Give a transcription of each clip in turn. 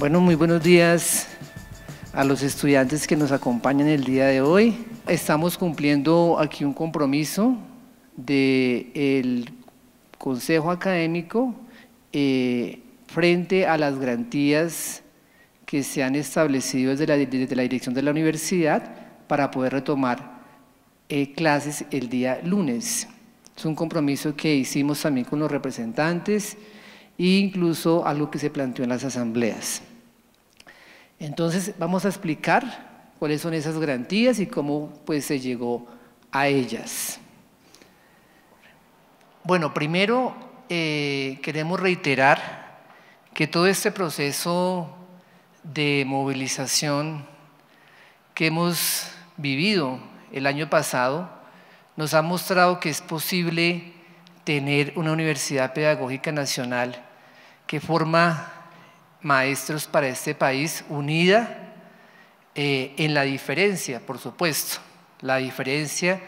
Bueno, muy buenos días a los estudiantes que nos acompañan el día de hoy. Estamos cumpliendo aquí un compromiso del Consejo Académico eh, frente a las garantías que se han establecido desde la, dirección de la universidad para poder retomar eh, clases el día lunes. Es un compromiso que hicimos también con los representantes e incluso algo que se planteó en las asambleas. Entonces vamos a explicar cuáles son esas garantías y cómo pues, se llegó a ellas. Bueno, primero eh, queremos reiterar que todo este proceso de movilización que hemos vivido el año pasado nos ha mostrado que es posible tener una universidad pedagógica nacional que forma Maestros para este país, unida eh, en la diferencia, por supuesto. La diferencia,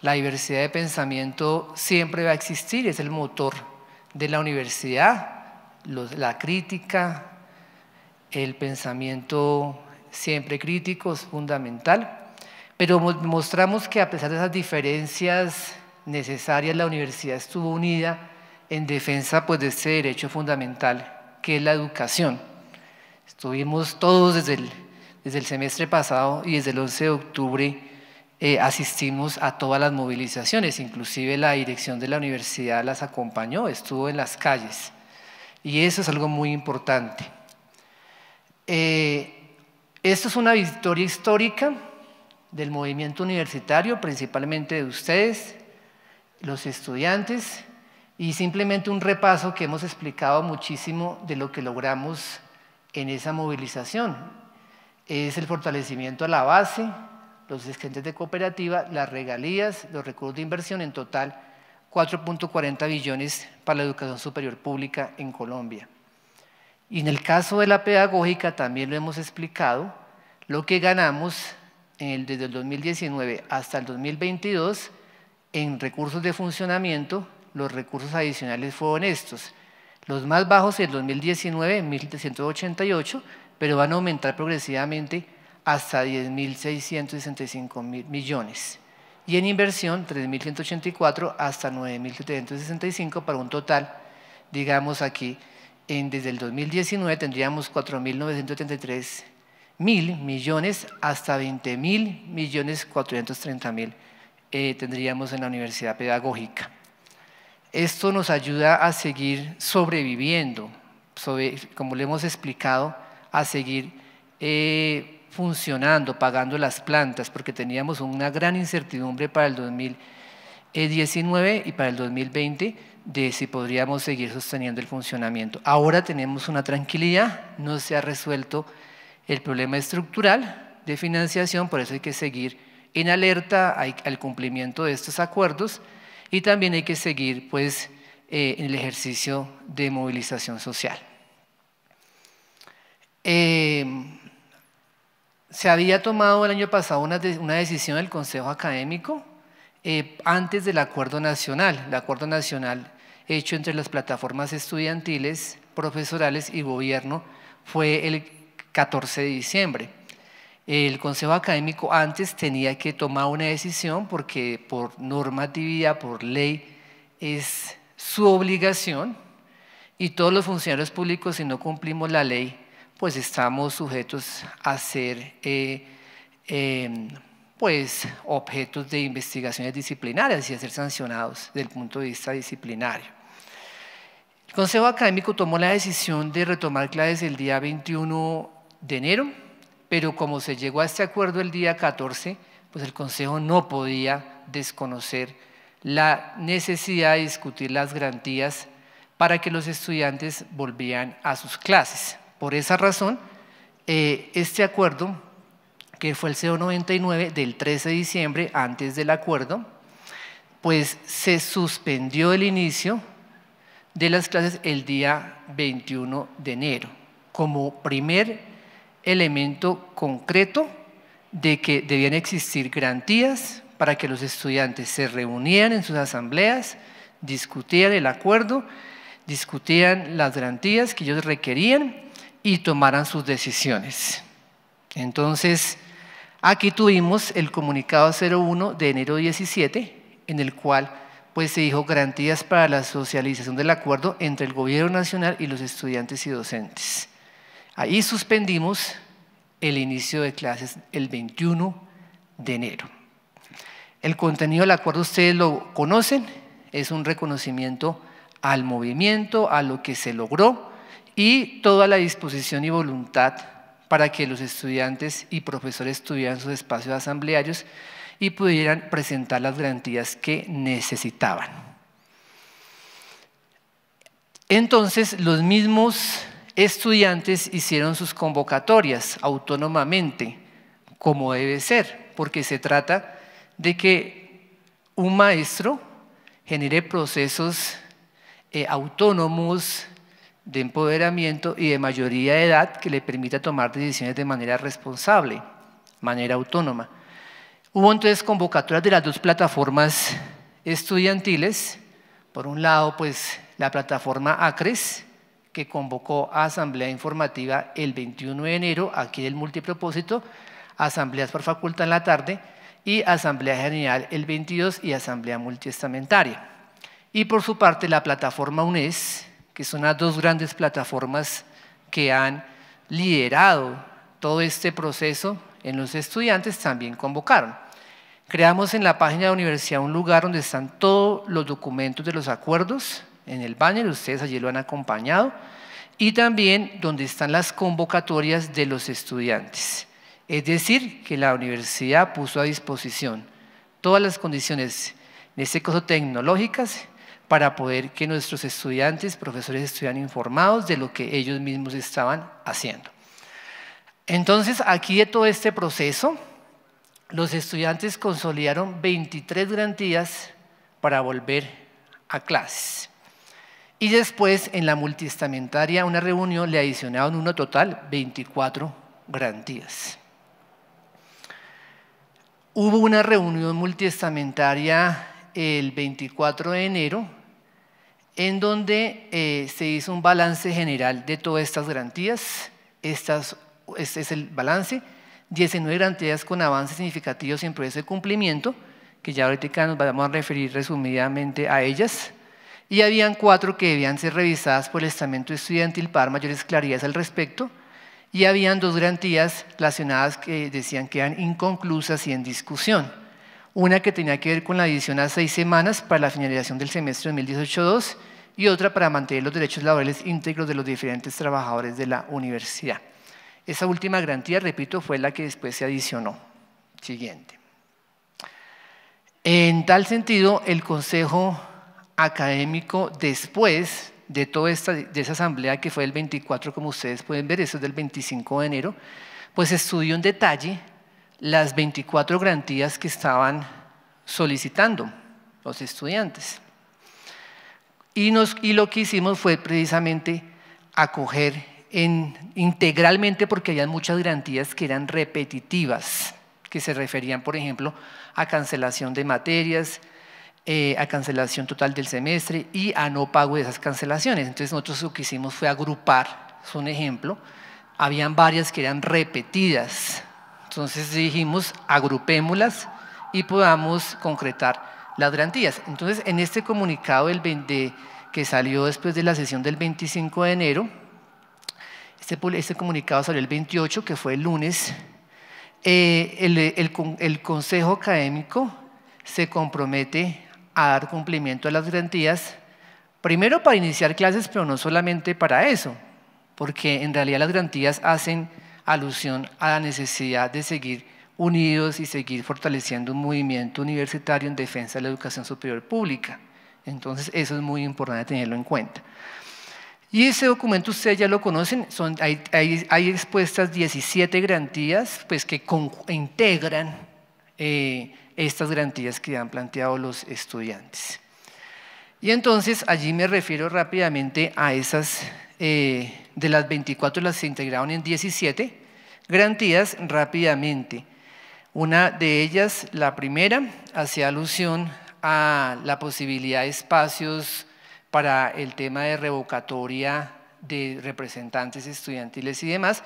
la diversidad de pensamiento siempre va a existir, es el motor de la universidad, la crítica, el pensamiento siempre crítico es fundamental, pero mostramos que a pesar de esas diferencias necesarias, la universidad estuvo unida en defensa pues, de este derecho fundamental que es la educación. Estuvimos todos desde el, semestre pasado y desde el 11 de octubre eh, asistimos a todas las movilizaciones, inclusive la dirección de la universidad las acompañó, estuvo en las calles. Y eso es algo muy importante. Eh, esto es una victoria histórica del movimiento universitario, principalmente de ustedes, los estudiantes, y simplemente un repaso que hemos explicado muchísimo de lo que logramos en esa movilización. Es el fortalecimiento a la base, los excedentes de cooperativa, las regalías, los recursos de inversión, en total 4.40 billones para la educación superior pública en Colombia. Y en el caso de la pedagógica también lo hemos explicado, lo que ganamos desde el 2019 hasta el 2022 en recursos de funcionamiento los recursos adicionales fueron estos. Los más bajos en 2019, 1788, pero van a aumentar progresivamente hasta 10.665 millones. Y en inversión, 3.184 hasta 9.765 para un total, digamos aquí, desde el 2019 tendríamos 4.933 mil millones hasta 20 millones 430 eh, tendríamos en la universidad pedagógica. Esto nos ayuda a seguir sobreviviendo, como le hemos explicado, a seguir eh, funcionando, pagando las plantas, porque teníamos una gran incertidumbre para el 2019 y para el 2020 de si podríamos seguir sosteniendo el funcionamiento. Ahora tenemos una tranquilidad, no se ha resuelto el problema estructural de financiación, por eso hay que seguir en alerta al cumplimiento de estos acuerdos y también hay que seguir pues, en eh, el ejercicio de movilización social. Em, se había tomado el año pasado una, decisión del Consejo Académico eh, antes del Acuerdo Nacional, el Acuerdo Nacional hecho entre las plataformas estudiantiles, profesorales y gobierno fue el 14 de diciembre el Consejo Académico antes tenía que tomar una decisión porque por normatividad, por ley, es su obligación y todos los funcionarios públicos, si no cumplimos la ley, pues estamos sujetos a ser eh, em, pues, objetos de investigaciones disciplinarias y a ser sancionados desde el punto de vista disciplinario. El Consejo Académico tomó la decisión de retomar clases el día 21 de enero pero como se llegó a este acuerdo el día 14, pues el Consejo no podía desconocer la necesidad de discutir las garantías para que los estudiantes volvieran a sus clases. Por esa razón, eh, este acuerdo, que fue el CO99 del 13 de diciembre, antes del acuerdo, pues se suspendió el inicio de las clases el día 21 de enero, como primer elemento concreto de que debían existir garantías para que los estudiantes se reunieran en sus asambleas, discutían el acuerdo, discutían las garantías que ellos requerían y tomaran sus decisiones. Entonces, aquí tuvimos el comunicado 01 de enero 17, en el cual pues, se dijo garantías para la socialización del acuerdo entre el Gobierno Nacional y los estudiantes y docentes. Ahí suspendimos el inicio de clases el 21 de enero. El contenido del acuerdo ustedes lo conocen, es un reconocimiento al movimiento, a lo que se logró y toda la disposición y voluntad para que los estudiantes y profesores tuvieran sus espacios asamblearios y pudieran presentar las garantías que necesitaban. Entonces, los mismos estudiantes hicieron sus convocatorias autónomamente, como debe ser, porque se trata de que un maestro genere procesos eh, autónomos de empoderamiento y de mayoría de edad que le permita tomar decisiones de manera responsable, manera autónoma. Hubo entonces convocatorias de las dos plataformas estudiantiles, por un lado pues la plataforma ACRES, que convocó a asamblea informativa el 21 de enero, aquí del multipropósito, asambleas por facultad en la tarde y asamblea general el 22 y asamblea multiestamentaria. Y por su parte la plataforma UNES, que son las dos grandes plataformas que han liderado todo este proceso en los estudiantes, también convocaron. Creamos en la página de la universidad un lugar donde están todos los documentos de los acuerdos, en el banner, ustedes allí lo han acompañado, y también donde están las convocatorias de los estudiantes. Es decir, que la universidad puso a disposición todas las condiciones, en este caso tecnológicas, para poder que nuestros estudiantes, profesores estuvieran informados de lo que ellos mismos estaban haciendo. Entonces, aquí de todo este proceso, los estudiantes consolidaron 23 garantías para volver a clases. Y después, en la multiestamentaria, una reunión, le adicionaron uno total, 24 garantías. Hubo una reunión multiestamentaria el 24 de enero, en donde eh, se hizo un balance general de todas estas garantías. este es el balance, 19 garantías con avances significativos en proceso de cumplimiento, que ya ahorita nos vamos a referir resumidamente a ellas y habían cuatro que debían ser revisadas por el estamento estudiantil para mayores claridades al respecto, y habían dos garantías relacionadas que decían que eran inconclusas y en discusión. Una que tenía que ver con la adición a seis semanas para la finalización del semestre 2018-2 y otra para mantener los derechos laborales íntegros de los diferentes trabajadores de la universidad. Esa última garantía, repito, fue la que después se adicionó. Siguiente. En tal sentido, el Consejo académico después de toda esta, de esa asamblea que fue el 24, como ustedes pueden ver, eso es del 25 de enero, pues estudió en detalle las 24 garantías que estaban solicitando los estudiantes. Y, lo que hicimos fue precisamente acoger integralmente porque había muchas garantías que eran repetitivas, que se referían, por ejemplo, a cancelación de materias, eh, a cancelación total del semestre y a no pago de esas cancelaciones. Entonces nosotros lo que hicimos fue agrupar, es un ejemplo, habían varias que eran repetidas. Entonces dijimos, agrupémoslas y podamos concretar las garantías. Entonces, en este comunicado del que salió después de la sesión del 25 de enero, este, este, comunicado salió el 28, que fue el lunes, eh, el Consejo Académico se compromete a dar cumplimiento a las garantías, primero para iniciar clases, pero no solamente para eso, porque en realidad las garantías hacen alusión a la necesidad de seguir unidos y seguir fortaleciendo un movimiento universitario en defensa de la educación superior pública. Entonces eso es muy importante tenerlo en cuenta. Y ese documento ustedes ya lo conocen, son, hay, hay, hay expuestas 17 garantías pues, que integran eh, estas garantías que han planteado los estudiantes. Y entonces allí me refiero rápidamente a esas, eh, de las 24 las se integraron en 17 garantías rápidamente. Una de ellas, la primera, hacía alusión a la posibilidad de espacios para el tema de revocatoria de representantes estudiantiles y demás.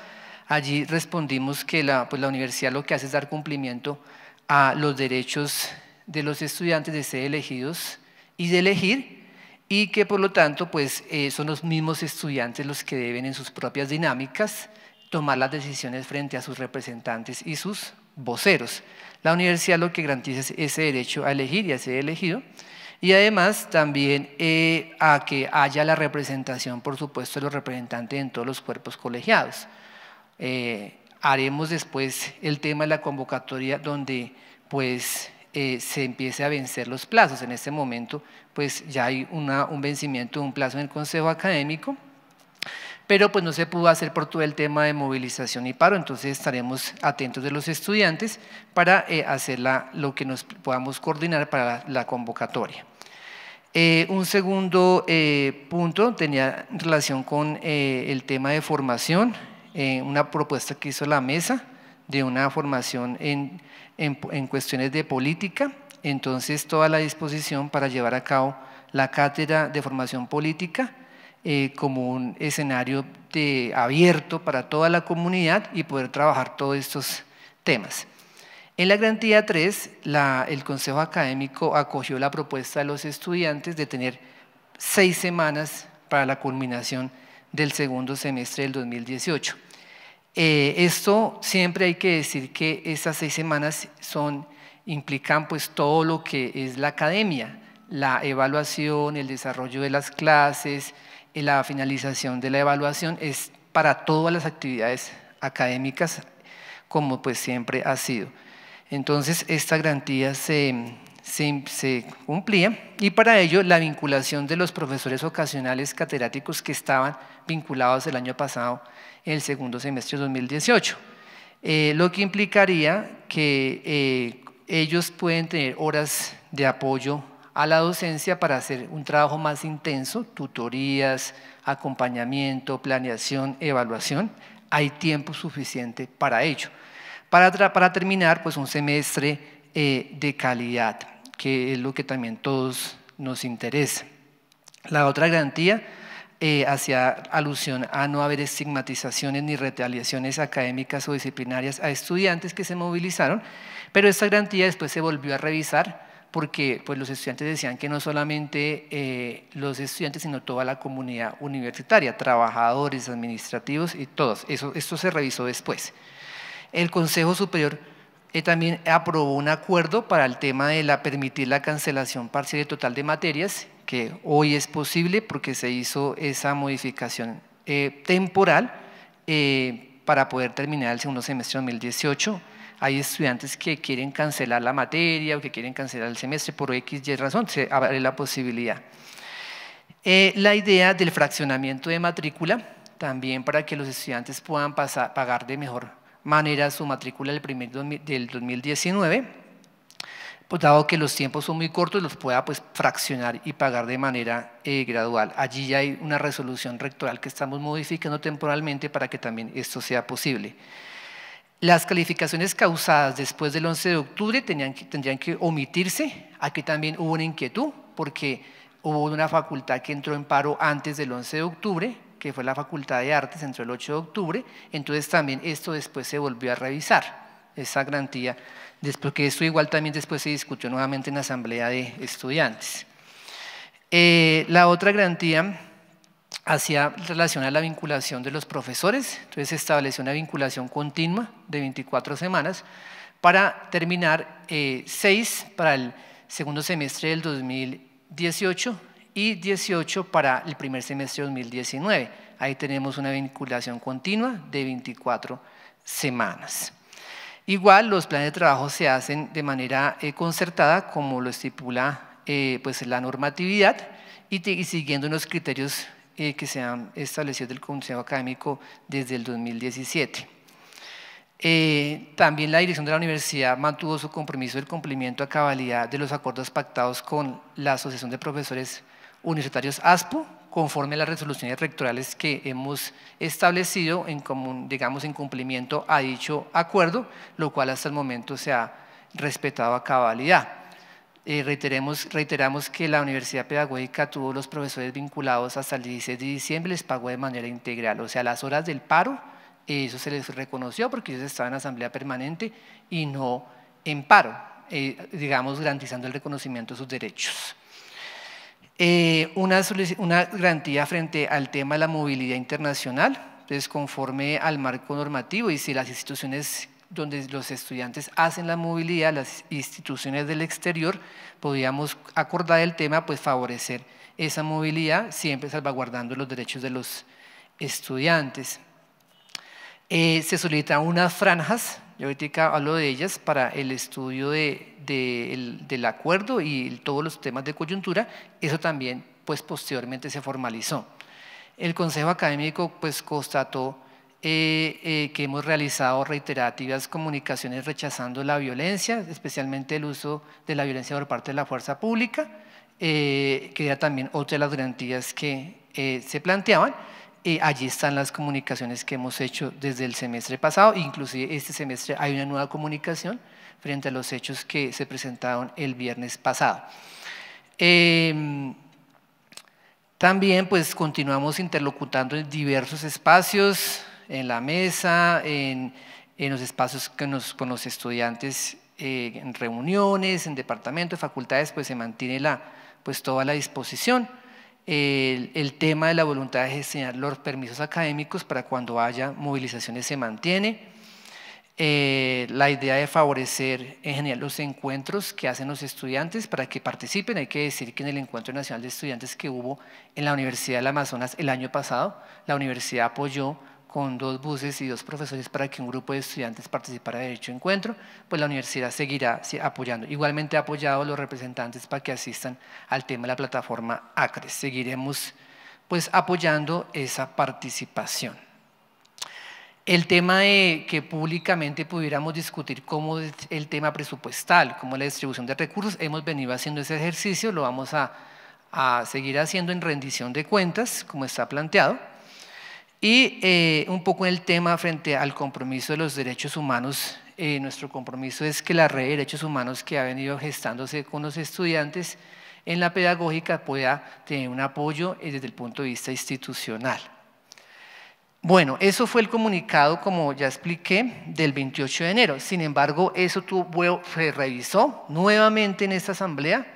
Allí respondimos que la, pues, la universidad lo que hace es dar cumplimiento a a los derechos de los estudiantes de ser elegidos y de elegir y que por lo tanto pues, eh, son los mismos estudiantes los que deben en sus propias dinámicas tomar las decisiones frente a sus representantes y sus voceros. La universidad lo que garantiza es ese derecho a elegir y a ser elegido y además también eh, a que haya la representación, por supuesto, de los representantes en todos los cuerpos colegiados. Eh, haremos después el tema de la convocatoria donde pues eh, se empiece a vencer los plazos. En este momento pues ya hay un vencimiento de un plazo en el Consejo Académico, pero pues no se pudo hacer por todo el tema de movilización y paro, entonces estaremos atentos de los estudiantes para eh, hacer lo que nos podamos coordinar para la, convocatoria. Eh, un segundo punto tenía relación con el tema de formación eh, una propuesta que hizo la mesa de una formación en, cuestiones de política, entonces toda la disposición para llevar a cabo la cátedra de formación política eh, como un escenario abierto para toda la comunidad y poder trabajar todos estos temas. En la garantía 3, el Consejo Académico acogió la propuesta de los estudiantes de tener seis semanas para la culminación del segundo semestre del 2018. Eh, esto siempre hay que decir que estas seis semanas implican pues todo lo que es la academia, la evaluación, el desarrollo de las clases, eh, la finalización de la evaluación, es para todas las actividades académicas como pues siempre ha sido. Entonces, esta garantía se, se, cumplía y para ello la vinculación de los profesores ocasionales catedráticos que estaban vinculados el año pasado en el segundo semestre de 2018, eh, lo que implicaría que eh, ellos pueden tener horas de apoyo a la docencia para hacer un trabajo más intenso, tutorías, acompañamiento, planeación, evaluación, hay tiempo suficiente para ello. Para, terminar, pues un semestre eh, de calidad que es lo que también todos nos interesa. La otra garantía eh, hacía alusión a no haber estigmatizaciones ni retaliaciones académicas o disciplinarias a estudiantes que se movilizaron, pero esta garantía después se volvió a revisar porque pues, los estudiantes decían que no solamente eh, los estudiantes, sino toda la comunidad universitaria, trabajadores, administrativos y todos. Eso, esto se revisó después. El Consejo Superior también aprobó un acuerdo para el tema de la, permitir la cancelación parcial y total de materias, que hoy es posible porque se hizo esa modificación eh, temporal eh, para poder terminar el segundo semestre de 2018. Hay estudiantes que quieren cancelar la materia o que quieren cancelar el semestre por X, Y razón, se abre la posibilidad. Eh, la idea del fraccionamiento de matrícula, también para que los estudiantes puedan pagar de mejor manera su matrícula del, primer del 2019, pues dado que los tiempos son muy cortos, los pueda pues, fraccionar y pagar de manera eh, gradual. Allí ya hay una resolución rectoral que estamos modificando temporalmente para que también esto sea posible. Las calificaciones causadas después del 11 de octubre tenían tendrían que omitirse. Aquí también hubo una inquietud porque hubo una facultad que entró en paro antes del 11 de octubre que fue la Facultad de Artes, entró el 8 de octubre, entonces también esto después se volvió a revisar, esa garantía, después que esto igual también después se discutió nuevamente en la Asamblea de Estudiantes. Eh, la otra garantía hacía relación a la vinculación de los profesores, entonces se estableció una vinculación continua de 24 semanas para terminar 6 eh, para el segundo semestre del 2018, y 18 para el primer semestre de 2019. Ahí tenemos una vinculación continua de 24 semanas. Igual los planes de trabajo se hacen de manera eh, concertada como lo estipula eh, pues, la normatividad y, siguiendo unos criterios eh, que se han establecido del Consejo Académico desde el 2017. también la dirección de la universidad mantuvo su compromiso del cumplimiento a cabalidad de los acuerdos pactados con la Asociación de Profesores universitarios ASPO, conforme a las resoluciones rectorales que hemos establecido, en digamos, en cumplimiento a dicho acuerdo, lo cual hasta el momento se ha respetado a cabalidad. Eh, reiteramos que la Universidad Pedagógica tuvo los profesores vinculados hasta el 16 de diciembre, les pagó de manera integral, o sea, las horas del paro, eso se les reconoció porque ellos estaban en asamblea permanente y no en paro, eh, digamos, garantizando el reconocimiento de sus derechos. Eh, una, garantía frente al tema de la movilidad internacional, entonces, conforme al marco normativo y si las instituciones donde los estudiantes hacen la movilidad, las instituciones del exterior, podríamos acordar el tema, pues favorecer esa movilidad, siempre salvaguardando los derechos de los estudiantes. Eh, se solicitan unas franjas yo ahorita hablo de ellas para el estudio del acuerdo y todos los temas de coyuntura. Eso también, pues, posteriormente se formalizó. El Consejo Académico, pues, constató eh, eh, que hemos realizado reiterativas comunicaciones rechazando la violencia, especialmente el uso de la violencia por parte de la fuerza pública, eh, que era también otra de las garantías que se planteaban allí están las comunicaciones que hemos hecho desde el semestre pasado, inclusive este semestre hay una nueva comunicación frente a los hechos que se presentaron el viernes pasado. Em, también pues continuamos interlocutando en diversos espacios, en la mesa, en, en los espacios con los estudiantes, eh, en reuniones, en departamentos, facultades, pues se mantiene la, pues, toda la disposición el, tema de la voluntad de gestionar los permisos académicos para cuando haya movilizaciones se mantiene. Eh, la idea de favorecer en general los encuentros que hacen los estudiantes para que participen. Hay que decir que en el Encuentro Nacional de Estudiantes que hubo en la Universidad del Amazonas el año pasado, la universidad apoyó con dos buses y dos profesores para que un grupo de estudiantes participara de dicho encuentro, pues la universidad seguirá apoyando. Igualmente ha apoyado a los representantes para que asistan al tema de la plataforma ACRES. Seguiremos pues apoyando esa participación. El tema de que públicamente pudiéramos discutir cómo es el tema presupuestal, cómo la distribución de recursos, hemos venido haciendo ese ejercicio, lo vamos a seguir haciendo en rendición de cuentas, como está planteado y eh, un poco el tema frente al compromiso de los derechos humanos, eh, nuestro compromiso es que la red de derechos humanos que ha venido gestándose con los estudiantes en la pedagógica pueda tener un apoyo eh, desde el punto de vista institucional. Bueno, eso fue el comunicado, como ya expliqué, del 28 de enero. Sin embargo, eso tuvo, se revisó nuevamente en esta asamblea,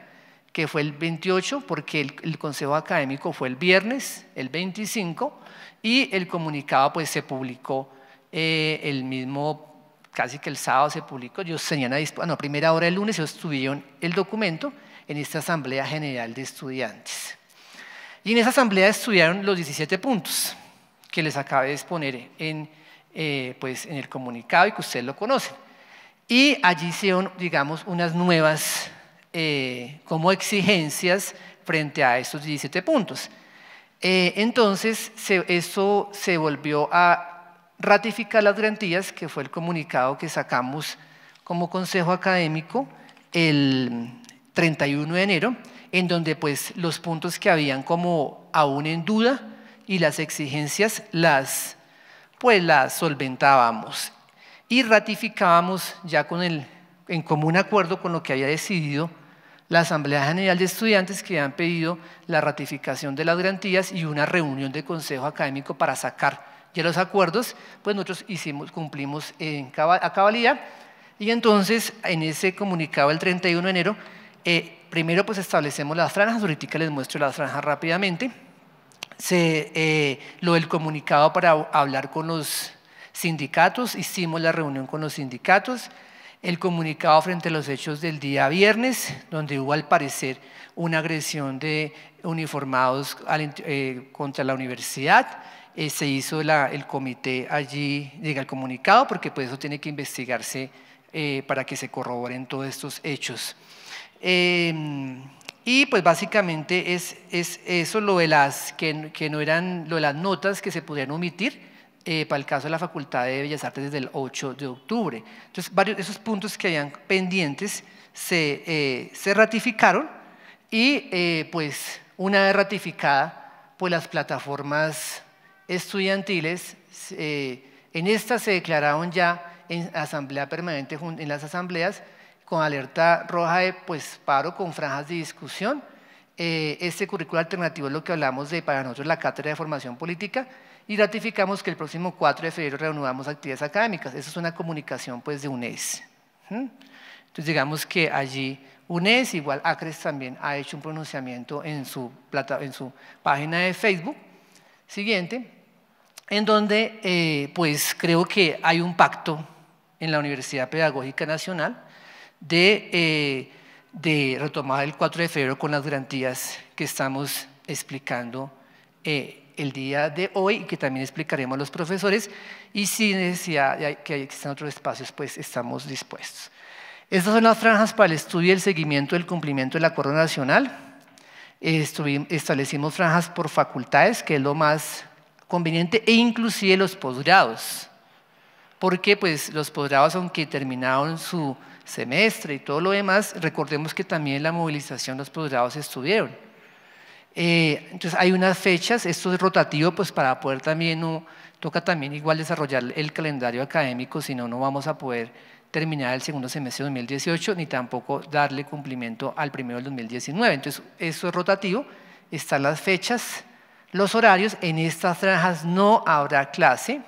que fue el 28, porque el consejo académico fue el viernes, el 25, y el comunicado pues se publicó eh, el mismo, casi que el sábado se publicó, yo tenían a, bueno, primera hora del lunes, ellos tuvieron el documento en esta Asamblea General de Estudiantes. Y en esa asamblea estudiaron los 17 puntos que les acabé de exponer en, eh, pues, en el comunicado y que ustedes lo conocen. Y allí hicieron, digamos, unas nuevas eh, como exigencias frente a estos 17 puntos. Eh, entonces, eso se volvió a ratificar las garantías, que fue el comunicado que sacamos como consejo académico el 31 de enero, en donde pues los puntos que habían como aún en duda y las exigencias las pues las solventábamos y ratificábamos ya con el en común acuerdo con lo que había decidido la Asamblea General de Estudiantes que han pedido la ratificación de las garantías y una reunión de consejo académico para sacar ya los acuerdos, pues nosotros cumplimos en, a cabalidad. Y entonces, en ese comunicado del 31 de enero, eh, primero pues establecemos las franjas, ahorita les muestro las franjas rápidamente. Eh, lo del comunicado para hablar con los sindicatos, hicimos la reunión con los sindicatos, el comunicado frente a los hechos del día viernes, donde hubo al parecer una agresión de uniformados eh, contra la universidad. Eh, se hizo el comité allí, llega el comunicado, porque pues eso tiene que investigarse eh, para que se corroboren todos estos hechos. Em, y pues básicamente es, es, eso lo de las que, no eran las notas que se pudieran omitir eh, para el caso de la Facultad de Bellas Artes desde el 8 de octubre. Entonces, varios esos puntos que habían pendientes se, eh, ratificaron y eh, pues una vez ratificada, pues las plataformas estudiantiles en estas se declararon ya en asamblea permanente, en las asambleas, con alerta roja de pues, paro con franjas de discusión. este currículo alternativo es lo que hablamos de para nosotros la Cátedra de Formación Política, y ratificamos que el próximo 4 de febrero reanudamos actividades académicas. Esa es una comunicación pues, de UNES. Entonces digamos que allí UNES, igual ACRES también ha hecho un pronunciamiento en su, en su página de Facebook, siguiente, en donde eh, pues creo que hay un pacto en la Universidad Pedagógica Nacional de, eh, retomar el 4 de febrero con las garantías que estamos explicando eh, el día de hoy que también explicaremos a los profesores y si necesidad que existan otros espacios, pues estamos dispuestos. Estas son las franjas para el estudio y el seguimiento del cumplimiento del Acuerdo Nacional. Establecimos franjas por facultades, que es lo más conveniente, e inclusive los posgrados. Porque pues, los posgrados, aunque terminaron su semestre y todo lo demás, recordemos que también la movilización los posgrados estuvieron. Eh, entonces hay unas fechas, esto es rotativo, pues para poder también, toca también igual desarrollar el calendario académico, si no, no vamos a poder terminar el segundo semestre de 2018, ni tampoco darle cumplimiento al primero del 2019. Entonces, esto es rotativo, están las fechas, los horarios, en estas franjas no habrá clase,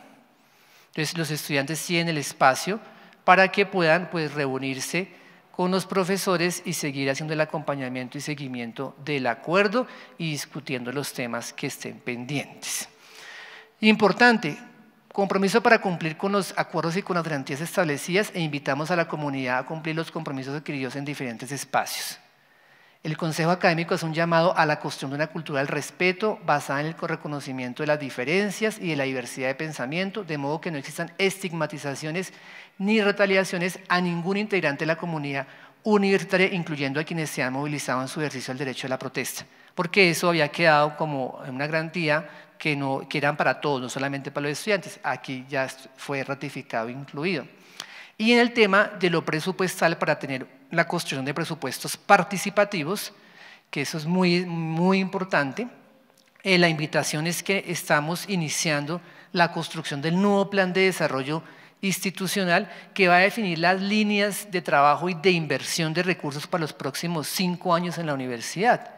entonces los estudiantes tienen el espacio para que puedan pues, reunirse con los profesores y seguir haciendo el acompañamiento y seguimiento del acuerdo y discutiendo los temas que estén pendientes. Importante, compromiso para cumplir con los acuerdos y con las garantías establecidas e invitamos a la comunidad a cumplir los compromisos adquiridos en diferentes espacios. El consejo académico es un llamado a la cuestión de una cultura del respeto basada en el reconocimiento de las diferencias y de la diversidad de pensamiento, de modo que no existan estigmatizaciones ni retaliaciones a ningún integrante de la comunidad universitaria, incluyendo a quienes se han movilizado en su ejercicio del derecho a la protesta, porque eso había quedado como una garantía que, no, que eran para todos, no solamente para los estudiantes. Aquí ya fue ratificado e incluido. Y en el tema de lo presupuestal para tener la construcción de presupuestos participativos, que eso es muy, muy importante. Eh, la invitación es que estamos iniciando la construcción del nuevo plan de desarrollo institucional que va a definir las líneas de trabajo y de inversión de recursos para los próximos cinco años en la universidad.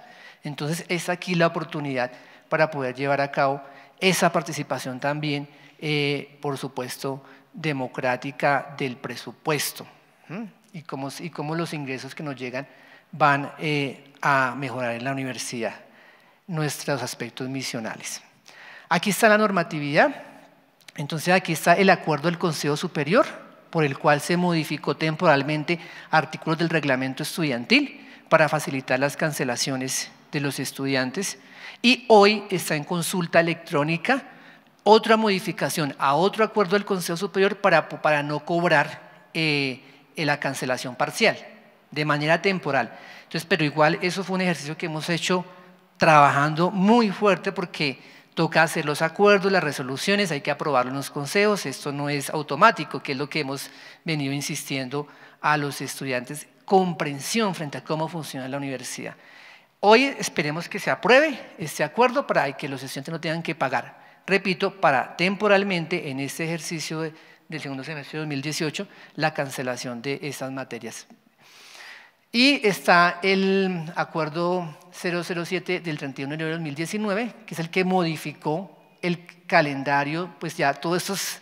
Entonces es aquí la oportunidad para poder llevar a cabo esa participación también, eh, por supuesto, democrática del presupuesto. ¿Mm? y cómo, los ingresos que nos llegan van eh, a mejorar en la universidad nuestros aspectos misionales. Aquí está la normatividad. Entonces aquí está el acuerdo del Consejo Superior por el cual se modificó temporalmente artículos del reglamento estudiantil para facilitar las cancelaciones de los estudiantes. Y hoy está en consulta electrónica otra modificación a otro acuerdo del Consejo Superior para, para no cobrar eh, en la cancelación parcial, de manera temporal. Entonces, pero igual eso fue un ejercicio que hemos hecho trabajando muy fuerte porque toca hacer los acuerdos, las resoluciones, hay que aprobar los consejos, esto no es automático, que es lo que hemos venido insistiendo a los estudiantes, comprensión frente a cómo funciona la universidad. Hoy esperemos que se apruebe este acuerdo para que los estudiantes no tengan que pagar, repito, para temporalmente en este ejercicio de del segundo semestre de 2018 la cancelación de estas materias. Y está el acuerdo 007 del 31 de enero de 2019, que es el que modificó el calendario, pues ya todos estos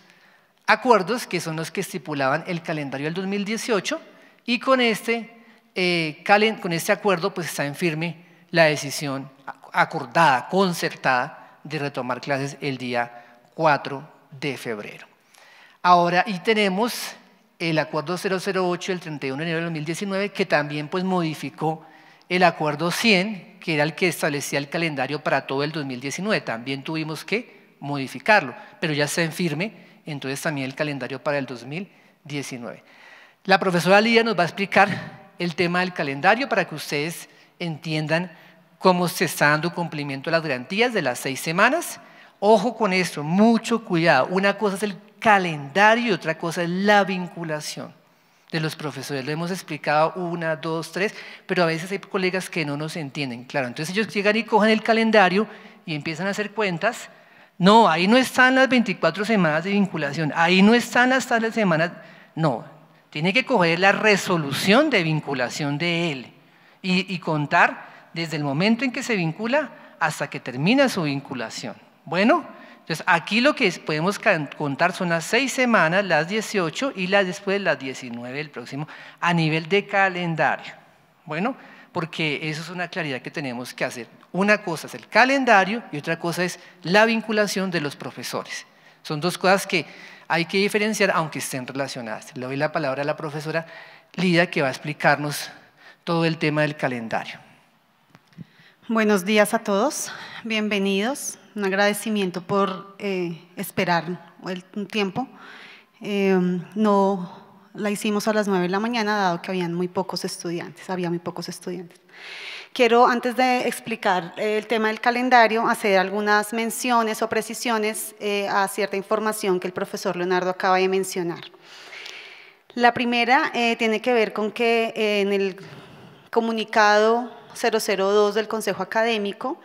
acuerdos que son los que estipulaban el calendario del 2018 y con este, eh, con este acuerdo pues está en firme la decisión acordada, concertada de retomar clases el día 4 de febrero. Ahora, y tenemos el acuerdo 008 del 31 de enero de 2019, que también pues, modificó el acuerdo 100, que era el que establecía el calendario para todo el 2019. También tuvimos que modificarlo, pero ya está en firme, entonces también el calendario para el 2019. La profesora Lidia nos va a explicar el tema del calendario para que ustedes entiendan cómo se está dando cumplimiento a las garantías de las seis semanas. Ojo con esto, mucho cuidado. Una cosa es el calendario y otra cosa es la vinculación de los profesores. Lo hemos explicado una, dos, tres, pero a veces hay colegas que no nos entienden. Claro, entonces ellos llegan y cojan el calendario y empiezan a hacer cuentas. No, ahí no están las 24 semanas de vinculación, ahí no están hasta las semanas. No, tiene que coger la resolución de vinculación de él y, y contar desde el momento en que se vincula hasta que termina su vinculación. Bueno, entonces, aquí lo que podemos contar son las seis semanas, las 18 y las después las 19 del próximo, a nivel de calendario. Bueno, porque eso es una claridad que tenemos que hacer. Una cosa es el calendario y otra cosa es la vinculación de los profesores. Son dos cosas que hay que diferenciar aunque estén relacionadas. Le doy la palabra a la profesora Lida que va a explicarnos todo el tema del calendario. Buenos días a todos, bienvenidos un agradecimiento por eh, esperar un tiempo. Eh, no la hicimos a las 9 de la mañana, dado que habían muy pocos estudiantes, había muy pocos estudiantes. Quiero, antes de explicar eh, el tema del calendario, hacer algunas menciones o precisiones a cierta información que el profesor Leonardo acaba de mencionar. La primera tiene que ver con que en el comunicado 002 del Consejo Académico.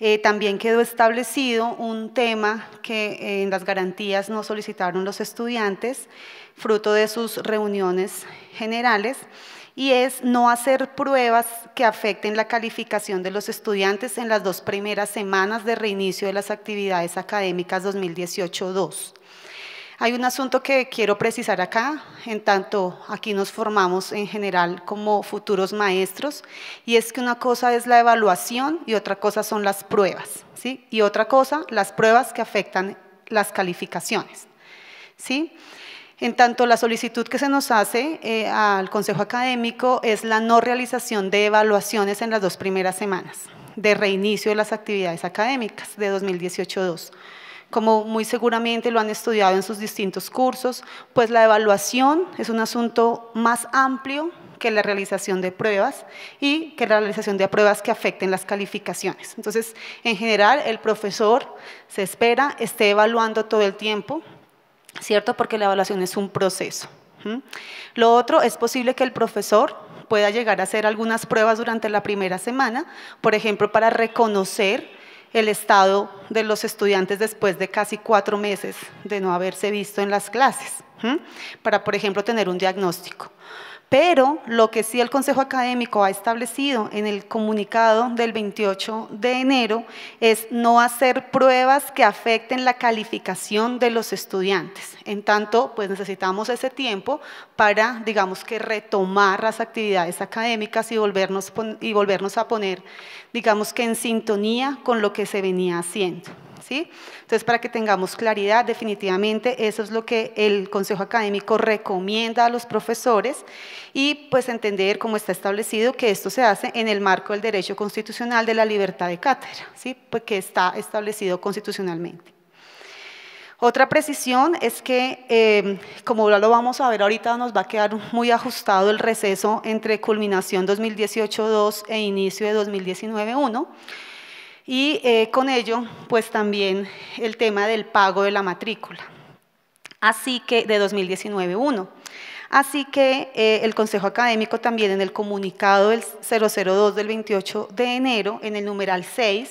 Eh, también quedó establecido un tema que eh, en las garantías no solicitaron los estudiantes, fruto de sus reuniones generales, y es no hacer pruebas que afecten la calificación de los estudiantes en las dos primeras semanas de reinicio de las actividades académicas 2018-2. Hay un asunto que quiero precisar acá, en tanto aquí nos formamos en general como futuros maestros, y es que una cosa es la evaluación y otra cosa son las pruebas, ¿sí? Y otra cosa, las pruebas que afectan las calificaciones, ¿sí? En tanto, la solicitud que se nos hace eh, al Consejo Académico es la no realización de evaluaciones en las dos primeras semanas de reinicio de las actividades académicas de 2018-2 como muy seguramente lo han estudiado en sus distintos cursos, pues la evaluación es un asunto más amplio que la realización de pruebas y que la realización de pruebas que afecten las calificaciones. Entonces, en general, el profesor se espera esté evaluando todo el tiempo, ¿cierto? Porque la evaluación es un proceso. Lo otro, es posible que el profesor pueda llegar a hacer algunas pruebas durante la primera semana, por ejemplo, para reconocer el estado de los estudiantes después de casi cuatro meses de no haberse visto en las clases, para, por ejemplo, tener un diagnóstico. Pero lo que sí el Consejo Académico ha establecido en el comunicado del 28 de enero es no hacer pruebas que afecten la calificación de los estudiantes. En tanto, pues necesitamos ese tiempo para, digamos que, retomar las actividades académicas y volvernos, y volvernos a poner, digamos que, en sintonía con lo que se venía haciendo. Entonces, para que tengamos claridad, definitivamente eso es lo que el Consejo Académico recomienda a los profesores y pues entender cómo está establecido que esto se hace en el marco del derecho constitucional de la libertad de cátedra, ¿sí? Porque pues, está establecido constitucionalmente. Otra precisión es que, em, como ya lo vamos a ver ahorita, nos va a quedar muy ajustado el receso entre culminación 2018-2 e inicio de 2019-1 y eh, con ello pues también el tema del pago de la matrícula. Así que de 2019-1. Así que eh, el Consejo Académico también en el comunicado del 002 del 28 de enero, en el numeral 6,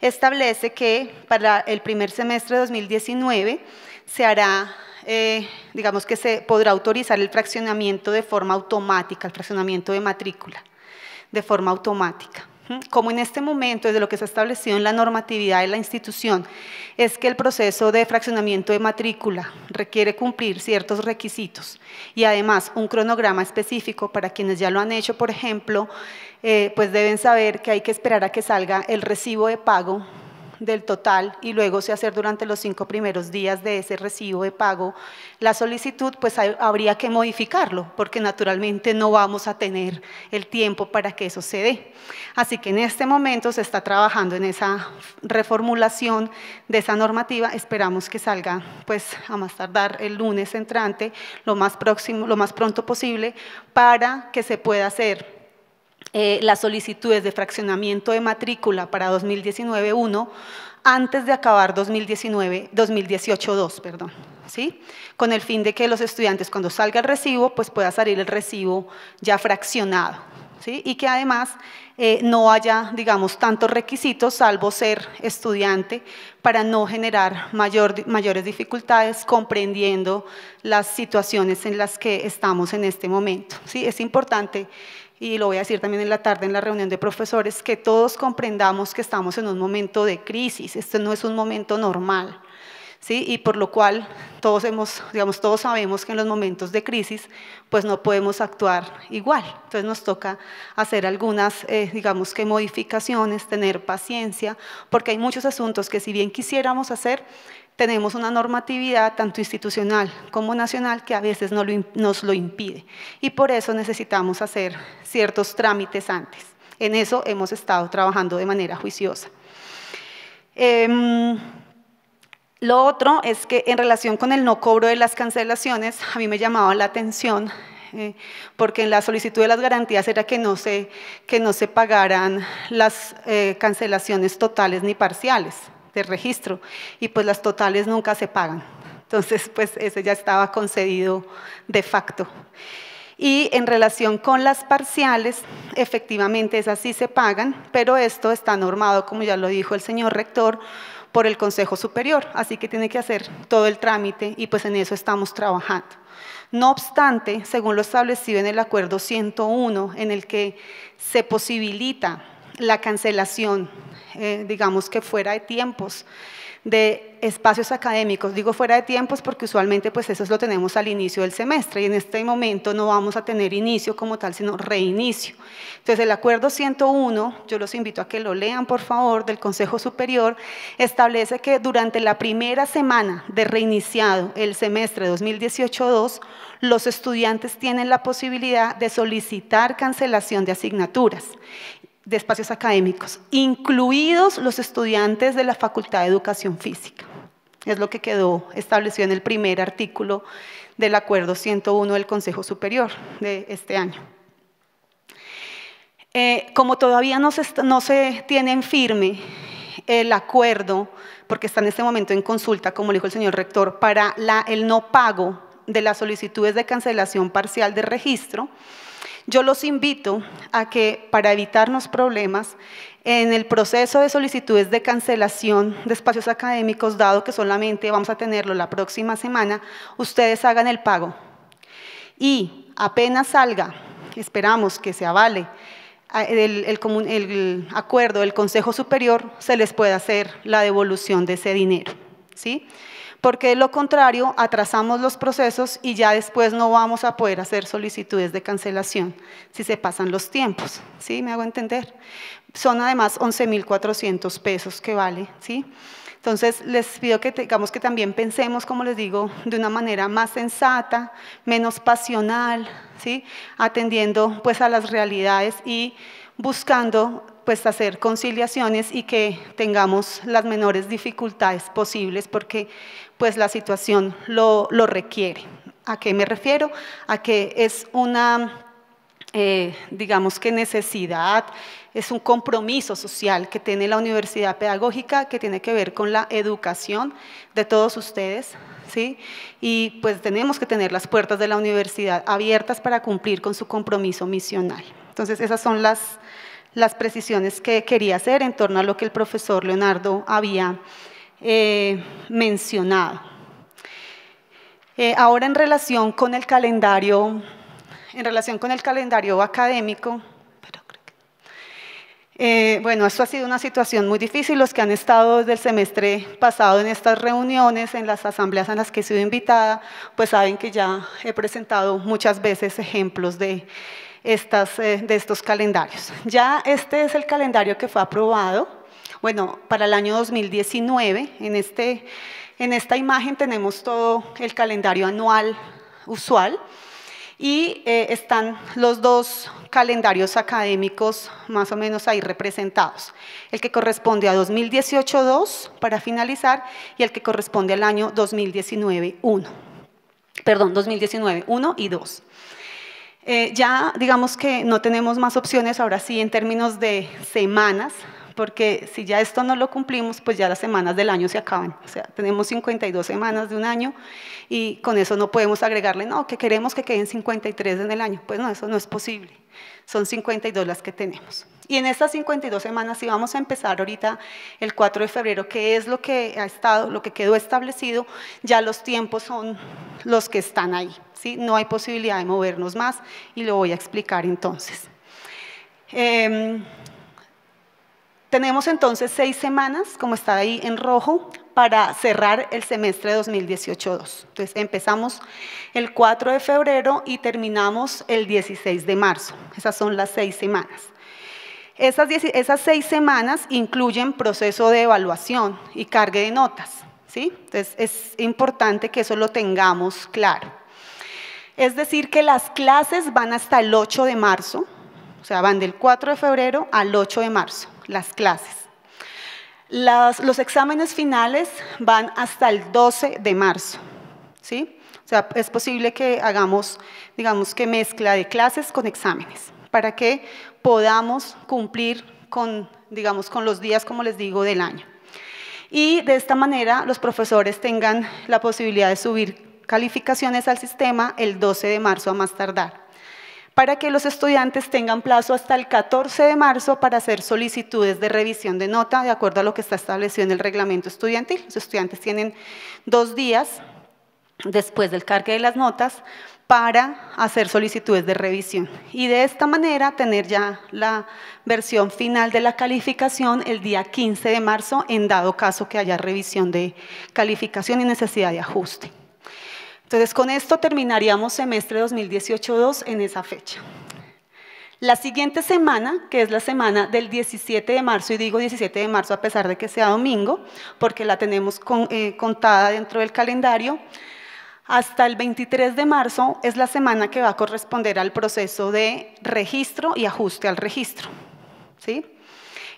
establece que para el primer semestre de 2019 se hará, eh, digamos que se podrá autorizar el fraccionamiento de forma automática, el fraccionamiento de matrícula, de forma automática. Como en este momento, desde lo que se ha establecido en la normatividad de la institución, es que el proceso de fraccionamiento de matrícula requiere cumplir ciertos requisitos y además un cronograma específico para quienes ya lo han hecho, por ejemplo, eh, pues deben saber que hay que esperar a que salga el recibo de pago del total y luego se hacer durante los cinco primeros días de ese recibo de pago la solicitud, pues habría que modificarlo, porque naturalmente no vamos a tener el tiempo para que eso se dé. Así que en este momento se está trabajando en esa reformulación de esa normativa, esperamos que salga pues a más tardar el lunes entrante, lo más próximo, lo más pronto posible, para que se pueda hacer eh, las solicitudes de fraccionamiento de matrícula para 2019-1 antes de acabar 2018-2, perdón, ¿sí? con el fin de que los estudiantes cuando salga el recibo, pues pueda salir el recibo ya fraccionado. ¿sí? Y que además eh, no haya, digamos, tantos requisitos, salvo ser estudiante, para no generar mayores dificultades comprendiendo las situaciones en las que estamos en este momento. ¿sí? Es importante y lo voy a decir también en la tarde en la reunión de profesores, que todos comprendamos que estamos en un momento de crisis, este no es un momento normal. ¿Sí? Y por lo cual todos hemos, digamos, todos sabemos que en los momentos de crisis, pues no podemos actuar igual. Entonces nos toca hacer algunas, eh, digamos, que modificaciones, tener paciencia, porque hay muchos asuntos que si bien quisiéramos hacer, tenemos una normatividad tanto institucional como nacional que a veces nos lo impide. Y por eso necesitamos hacer ciertos trámites antes. En eso hemos estado trabajando de manera juiciosa. Em, lo otro es que en relación con el no cobro de las cancelaciones, a mí me llamaba la atención eh, porque en la solicitud de las garantías era que no se, que no se pagaran las eh, cancelaciones totales ni parciales de registro y pues las totales nunca se pagan. Entonces, pues ese ya estaba concedido de facto. Y en relación con las parciales, efectivamente esas sí se pagan, pero esto está normado, como ya lo dijo el señor rector, por el Consejo Superior, así que tiene que hacer todo el trámite y pues en eso estamos trabajando. No obstante, según lo establecido en el acuerdo 101, en el que se posibilita la cancelación eh, digamos que fuera de tiempos de espacios académicos. Digo fuera de tiempos porque usualmente pues eso lo tenemos al inicio del semestre y en este momento no vamos a tener inicio como tal, sino reinicio. Entonces el acuerdo 101, yo los invito a que lo lean por favor, del Consejo Superior, establece que durante la primera semana de reiniciado el semestre 2018-2, los estudiantes tienen la posibilidad de solicitar cancelación de asignaturas de espacios académicos, incluidos los estudiantes de la Facultad de Educación Física. Es lo que quedó establecido en el primer artículo del Acuerdo 101 del Consejo Superior de este año. Eh, como todavía no se, tiene en firme el acuerdo, porque está en este momento en consulta, como dijo el señor rector, para el no pago de las solicitudes de cancelación parcial de registro, yo los invito a que, para evitarnos problemas, en el proceso de solicitudes de cancelación de espacios académicos, dado que solamente vamos a tenerlo la próxima semana, ustedes hagan el pago. Y apenas salga, esperamos que se avale, el, acuerdo del Consejo Superior, se les puede hacer la devolución de ese dinero. ¿Sí? porque de lo contrario atrasamos los procesos y ya después no vamos a poder hacer solicitudes de cancelación si se pasan los tiempos, ¿sí? ¿Me hago entender? Son además 11.400 pesos que vale, ¿sí? Entonces, les pido que digamos que también pensemos, como les digo, de una manera más sensata, menos pasional, ¿sí? Atendiendo pues a las realidades y buscando pues hacer conciliaciones y que tengamos las menores dificultades posibles porque pues la situación lo, requiere. ¿A qué me refiero? A que es una, eh, digamos que necesidad, es un compromiso social que tiene la Universidad Pedagógica que tiene que ver con la educación de todos ustedes, ¿sí? Y pues tenemos que tener las puertas de la universidad abiertas para cumplir con su compromiso misional. Entonces, esas son las, precisiones que quería hacer en torno a lo que el profesor Leonardo había eh, mencionado. Eh, ahora, en relación con el calendario, en relación con el calendario académico, eh, bueno, esto ha sido una situación muy difícil. Los que han estado desde el semestre pasado en estas reuniones, en las asambleas a las que he sido invitada, pues saben que ya he presentado muchas veces ejemplos de eh, de estos calendarios. Ya este es el calendario que fue aprobado, bueno, para el año 2019. Este, en, esta imagen tenemos todo el calendario anual usual y eh, están los dos calendarios académicos más o menos ahí representados. El que corresponde a 2018-2 para finalizar y el que corresponde al año 2019-1. Perdón, 2019-1 y 2. Eh, ya digamos que no tenemos más opciones ahora sí en términos de semanas, porque si ya esto no lo cumplimos, pues ya las semanas del año se acaban. O sea, tenemos 52 semanas de un año y con eso no podemos agregarle, no, que queremos que queden 53 en el año. Pues no, eso no es posible. Son 52 las que tenemos. Y en estas 52 semanas, si vamos a empezar ahorita el 4 de febrero, que es lo que ha estado, lo que quedó establecido, ya los tiempos son los que están ahí. ¿sí? No hay posibilidad de movernos más y lo voy a explicar entonces. Em, tenemos entonces seis semanas, como está ahí en rojo, para cerrar el semestre 2018-2. Entonces empezamos el 4 de febrero y terminamos el 16 de marzo. Esas son las seis semanas. Esas, seis semanas incluyen proceso de evaluación y cargue de notas. ¿sí? Entonces es importante que eso lo tengamos claro. Es decir, que las clases van hasta el 8 de marzo, o sea, van del 4 de febrero al 8 de marzo las clases. los exámenes finales van hasta el 12 de marzo, ¿sí? O sea, es posible que hagamos, digamos, que mezcla de clases con exámenes para que podamos cumplir con, digamos, con los días, como les digo, del año. Y de esta manera los profesores tengan la posibilidad de subir calificaciones al sistema el 12 de marzo a más tardar para que los estudiantes tengan plazo hasta el 14 de marzo para hacer solicitudes de revisión de nota de acuerdo a lo que está establecido en el reglamento estudiantil. Los estudiantes tienen dos días después del cargue de las notas para hacer solicitudes de revisión y de esta manera tener ya la versión final de la calificación el día 15 de marzo en dado caso que haya revisión de calificación y necesidad de ajuste. Entonces, con esto terminaríamos semestre 2018-2 en esa fecha. La siguiente semana, que es la semana del 17 de marzo, y digo 17 de marzo a pesar de que sea domingo, porque la tenemos eh, contada dentro del calendario, hasta el 23 de marzo es la semana que va a corresponder al proceso de registro y ajuste al registro. ¿sí?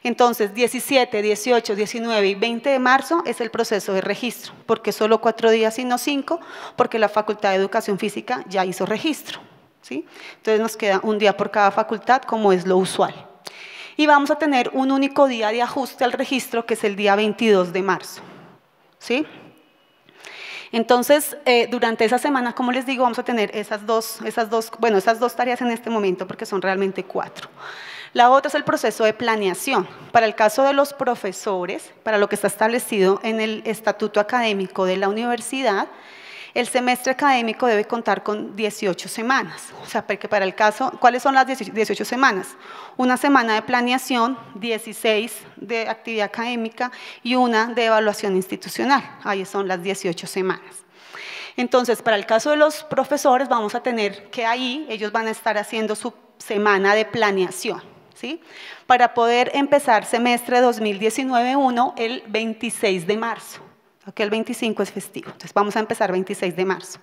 Entonces, 17, 18, 19 y 20 de marzo es el proceso de registro, porque solo cuatro días y no cinco, porque la Facultad de Educación Física ya hizo registro. ¿sí? Entonces nos queda un día por cada facultad, como es lo usual. Y vamos a tener un único día de ajuste al registro, que es el día 22 de marzo. ¿sí? Entonces, eh, durante esa semana, como les digo, vamos a tener esas esas esas dos tareas en este momento, porque son realmente cuatro. La otra es el proceso de planeación. Para el caso de los profesores, para lo que está establecido en el estatuto académico de la universidad, el semestre académico debe contar con 18 semanas. O sea, para el caso, ¿cuáles son las 18 semanas? Una semana de planeación, 16 de actividad académica y una de evaluación institucional. Ahí son las 18 semanas. Entonces, para el caso de los profesores, vamos a tener que ahí ellos van a estar haciendo su semana de planeación. Para poder empezar semestre 2019-1 el 26 de marzo. Aquí el 25 es festivo, entonces vamos a empezar 26 de marzo.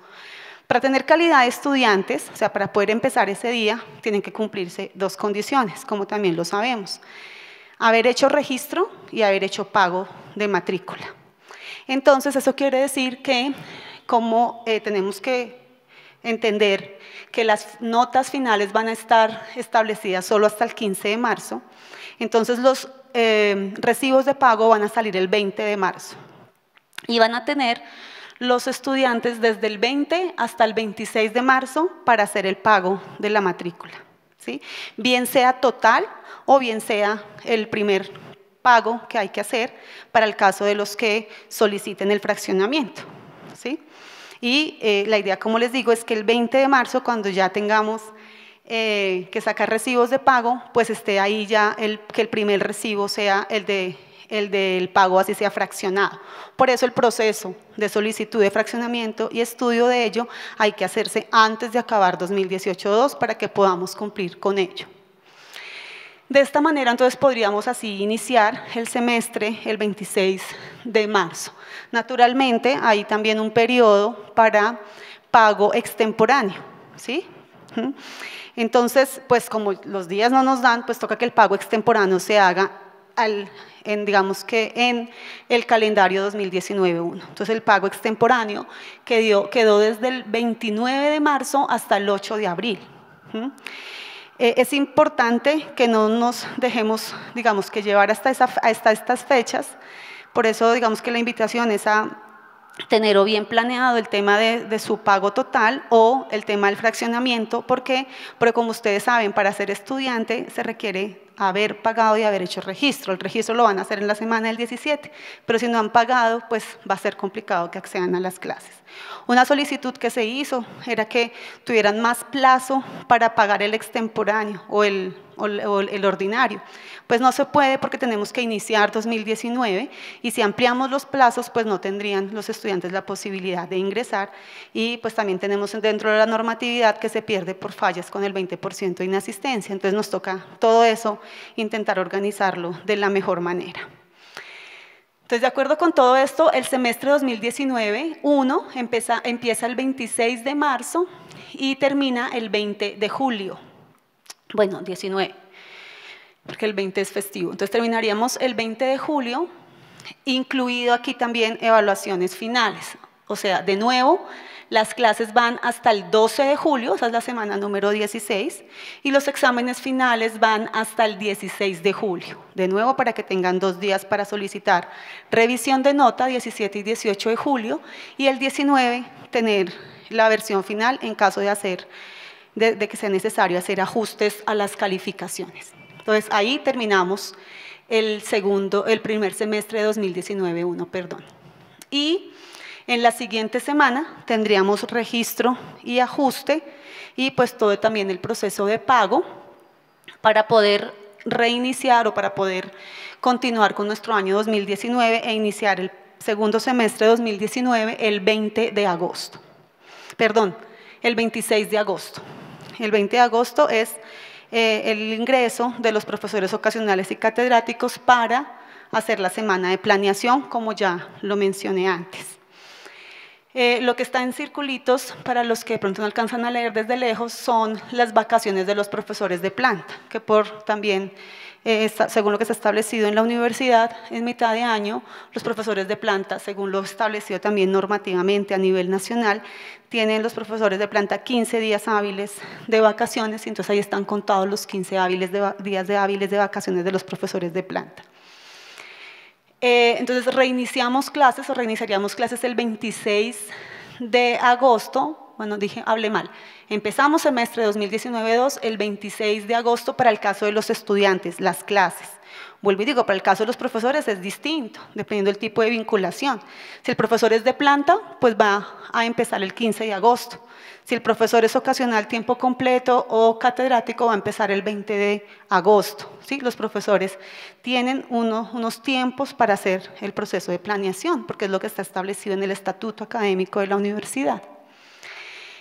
Para tener calidad de estudiantes, o sea, para poder empezar ese día, tienen que cumplirse dos condiciones, como también lo sabemos. Haber hecho registro y haber hecho pago de matrícula. Entonces, eso quiere decir que como eh, tenemos que entender que las notas finales van a estar establecidas solo hasta el 15 de marzo, entonces los eh, recibos de pago van a salir el 20 de marzo y van a tener los estudiantes desde el 20 hasta el 26 de marzo para hacer el pago de la matrícula, ¿sí? bien sea total o bien sea el primer pago que hay que hacer para el caso de los que soliciten el fraccionamiento. Y eh, la idea, como les digo, es que el 20 de marzo, cuando ya tengamos eh, que sacar recibos de pago, pues esté ahí ya el, que el primer recibo sea el de el del pago así sea fraccionado. Por eso el proceso de solicitud de fraccionamiento y estudio de ello hay que hacerse antes de acabar 2018-2 para que podamos cumplir con ello. De esta manera, entonces, podríamos así iniciar el semestre el 26 de marzo. Naturalmente, hay también un periodo para pago extemporáneo, ¿sí? Entonces, pues como los días no nos dan, pues toca que el pago extemporáneo se haga en, digamos que en el calendario 2019-1. Entonces, el pago extemporáneo quedó, desde el 29 de marzo hasta el 8 de abril. Eh, es importante que no nos dejemos, digamos, que llevar hasta, estas fechas. Por eso, digamos que la invitación es a tener bien planeado el tema de, su pago total o el tema del fraccionamiento, porque, porque como ustedes saben, para ser estudiante se requiere haber pagado y haber hecho registro. El registro lo van a hacer en la semana del 17, pero si no han pagado, pues va a ser complicado que accedan a las clases. Una solicitud que se hizo era que tuvieran más plazo para pagar el extemporáneo o el o, el ordinario. Pues no se puede porque tenemos que iniciar 2019 y si ampliamos los plazos, pues no tendrían los estudiantes la posibilidad de ingresar y pues también tenemos dentro de la normatividad que se pierde por fallas con el 20% de inasistencia. Entonces nos toca todo eso intentar organizarlo de la mejor manera. Entonces, de acuerdo con todo esto, el semestre 2019, 1, empieza el 26 de marzo y termina el 20 de julio. Bueno, 19, porque el 20 es festivo. Entonces terminaríamos el 20 de julio, incluido aquí también evaluaciones finales. O sea, de nuevo, las clases van hasta el 12 de julio, esa es la semana número 16, y los exámenes finales van hasta el 16 de julio. De nuevo, para que tengan dos días para solicitar revisión de nota, 17 y 18 de julio, y el 19 tener la versión final en caso de hacer de, que sea necesario hacer ajustes a las calificaciones. Entonces, ahí terminamos el, segundo, el primer semestre de 2019-1, perdón. Y en la siguiente semana tendríamos registro y ajuste y pues todo también el proceso de pago para poder reiniciar o para poder continuar con nuestro año 2019 e iniciar el segundo semestre de 2019 el 20 de agosto. Perdón, el 26 de agosto. El 20 de agosto es eh, el ingreso de los profesores ocasionales y catedráticos para hacer la semana de planeación, como ya lo mencioné antes. Eh, lo que está en circulitos, para los que de pronto no alcanzan a leer desde lejos, son las vacaciones de los profesores de planta, que por también eh, según lo que se ha establecido en la universidad, en mitad de año, los profesores de planta, según lo establecido también normativamente a nivel nacional, tienen los profesores de planta 15 días hábiles de vacaciones, y entonces ahí están contados los 15 días de hábiles de vacaciones de los profesores de planta. Eh, entonces reiniciamos clases o reiniciaríamos clases el 26 de agosto bueno, dije, hable mal. Empezamos semestre 2019-2 el 26 de agosto para el caso de los estudiantes, las clases. Vuelvo y digo, para el caso de los profesores es distinto, dependiendo del tipo de vinculación. Si el profesor es de planta, pues va a empezar el 15 de agosto. Si el profesor es ocasional, tiempo completo o catedrático, va a empezar el 20 de agosto. ¿sí? Los profesores tienen unos tiempos para hacer el proceso de planeación, porque es lo que está establecido en el estatuto académico de la universidad.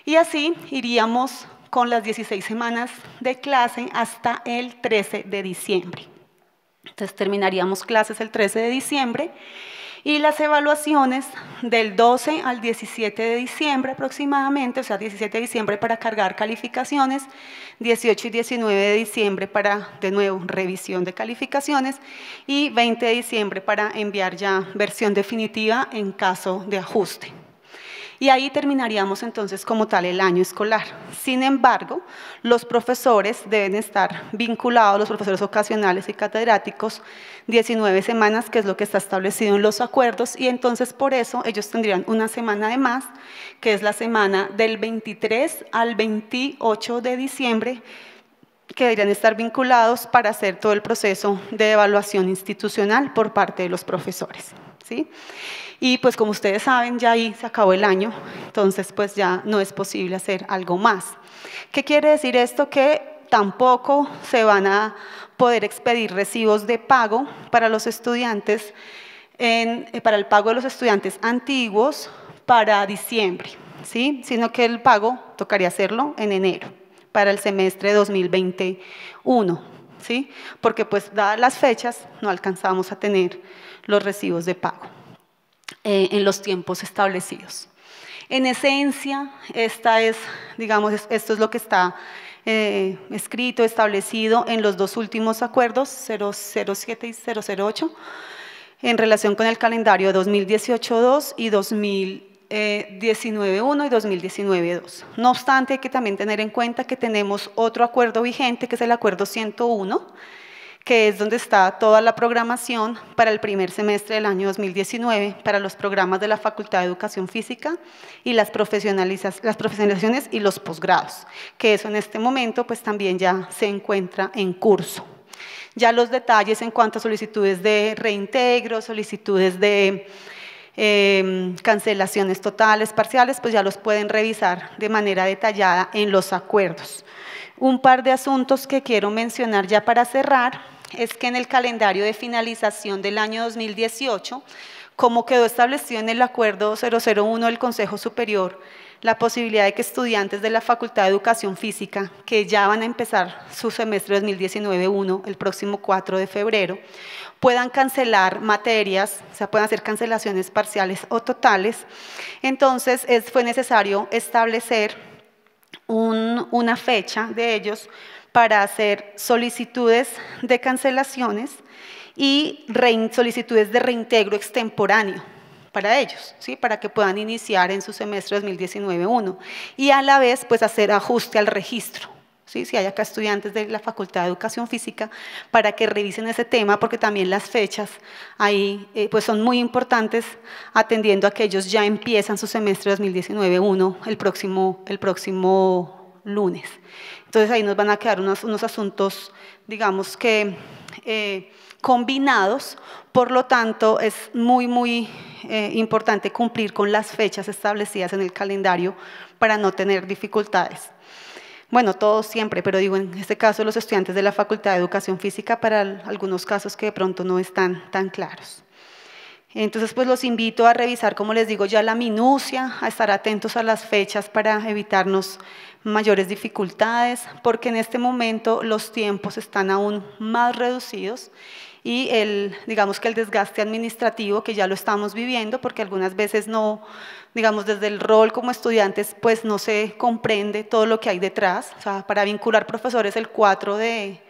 Y así iríamos con las 16 semanas de clase hasta el 13 de diciembre. Entonces terminaríamos clases el 13 de diciembre y las evaluaciones del 12 al 17 de diciembre aproximadamente, o sea, 17 de diciembre para cargar calificaciones, 18 y 19 de diciembre para, de nuevo, revisión de calificaciones y 20 de diciembre para enviar ya versión definitiva en caso de ajuste y ahí terminaríamos entonces como tal el año escolar. Sin embargo, los profesores deben estar vinculados, los profesores ocasionales y catedráticos, 19 semanas, que es lo que está establecido en los acuerdos, y entonces por eso ellos tendrían una semana de más, que es la semana del 23 al 28 de diciembre, que deberían estar vinculados para hacer todo el proceso de evaluación institucional por parte de los profesores. ¿sí? Y pues como ustedes saben, ya ahí se acabó el año, entonces pues ya no es posible hacer algo más. ¿Qué quiere decir esto? Que tampoco se van a poder expedir recibos de pago para los estudiantes, eh, para el pago de los estudiantes antiguos para diciembre, ¿sí? sino que el pago tocaría hacerlo en enero, para el semestre 2021. ¿sí? Porque pues dadas las fechas no alcanzamos a tener los recibos de pago. Eh, en los tiempos establecidos. En esencia, esta es, digamos, esto es lo que está eh, escrito, establecido en los dos últimos acuerdos, 007 y 008, en relación con el calendario 2018-2 y 2019-1 y 2019-2. No obstante, hay que también tener en cuenta que tenemos otro acuerdo vigente, que es el acuerdo 101, que es donde está toda la programación para el primer semestre del año 2019 para los programas de la Facultad de Educación Física y las, las profesionalizaciones y los posgrados, que eso en este momento pues también ya se encuentra en curso. Ya los detalles en cuanto a solicitudes de reintegro, solicitudes de em, cancelaciones totales, parciales, pues ya los pueden revisar de manera detallada en los acuerdos. Un par de asuntos que quiero mencionar ya para cerrar es que en el calendario de finalización del año 2018, como quedó establecido en el acuerdo 001 del Consejo Superior, la posibilidad de que estudiantes de la Facultad de Educación Física, que ya van a empezar su semestre 2019-1 el próximo 4 de febrero, puedan cancelar materias, o sea, puedan hacer cancelaciones parciales o totales. Entonces, fue necesario establecer una fecha de ellos para hacer solicitudes de cancelaciones y solicitudes de reintegro extemporáneo para ellos, ¿sí? para que puedan iniciar en su semestre 2019-1 y a la vez pues hacer ajuste al registro. ¿sí? Si hay acá estudiantes de la Facultad de Educación Física, para que revisen ese tema, porque también las fechas ahí eh, pues son muy importantes, atendiendo a que ellos ya empiezan su semestre 2019-1 el próximo, el próximo lunes. Entonces ahí nos van a quedar unos, asuntos, digamos que eh, combinados, por lo tanto es muy, muy eh, importante cumplir con las fechas establecidas en el calendario para no tener dificultades. Bueno, todos siempre, pero digo en este caso los estudiantes de la Facultad de Educación Física para algunos casos que de pronto no están tan claros. Entonces, pues los invito a revisar, como les digo, ya la minucia, a estar atentos a las fechas para evitarnos mayores dificultades, porque en este momento los tiempos están aún más reducidos y el, digamos que el desgaste administrativo que ya lo estamos viviendo, porque algunas veces no, digamos desde el rol como estudiantes, pues no se comprende todo lo que hay detrás. O sea, para vincular profesores el 4 de,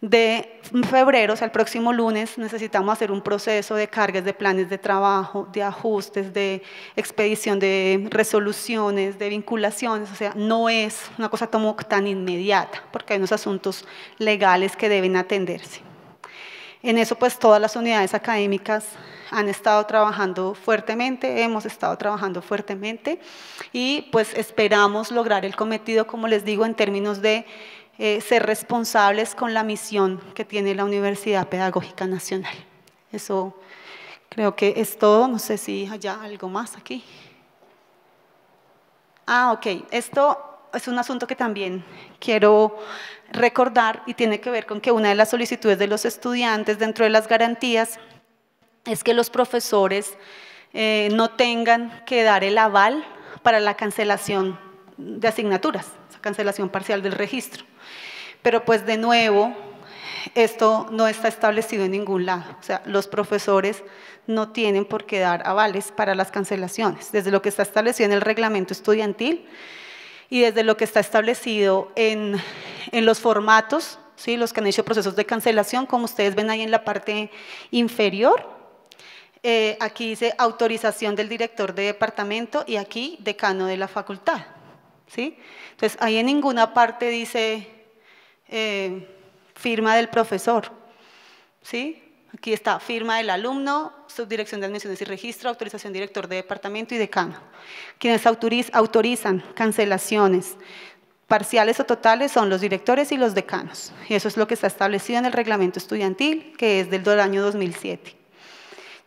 de febrero, o sea, el próximo lunes, necesitamos hacer un proceso de cargas de planes de trabajo, de ajustes, de expedición de resoluciones, de vinculaciones, o sea, no es una cosa tan inmediata, porque hay unos asuntos legales que deben atenderse. En eso, pues, todas las unidades académicas han estado trabajando fuertemente, hemos estado trabajando fuertemente y, pues, esperamos lograr el cometido, como les digo, en términos de eh, ser responsables con la misión que tiene la Universidad Pedagógica Nacional. Eso creo que es todo. No sé si hay algo más aquí. Ah, ok. Esto es un asunto que también quiero recordar y tiene que ver con que una de las solicitudes de los estudiantes dentro de las garantías es que los profesores eh, no tengan que dar el aval para la cancelación de asignaturas, cancelación parcial del registro. Pero pues de nuevo, esto no está establecido en ningún lado. O sea, los profesores no tienen por qué dar avales para las cancelaciones, desde lo que está establecido en el reglamento estudiantil y desde lo que está establecido en, los formatos, ¿sí? los que han hecho procesos de cancelación, como ustedes ven ahí en la parte inferior. Eh, aquí dice autorización del director de departamento y aquí decano de la facultad. ¿sí? Entonces, ahí en ninguna parte dice eh, firma del profesor, ¿sí? Aquí está, firma del alumno, subdirección de admisiones y registro, autorización director de departamento y decano. Quienes autorizan cancelaciones parciales o totales son los directores y los decanos. Y eso es lo que está establecido en el reglamento estudiantil, que es del año 2007.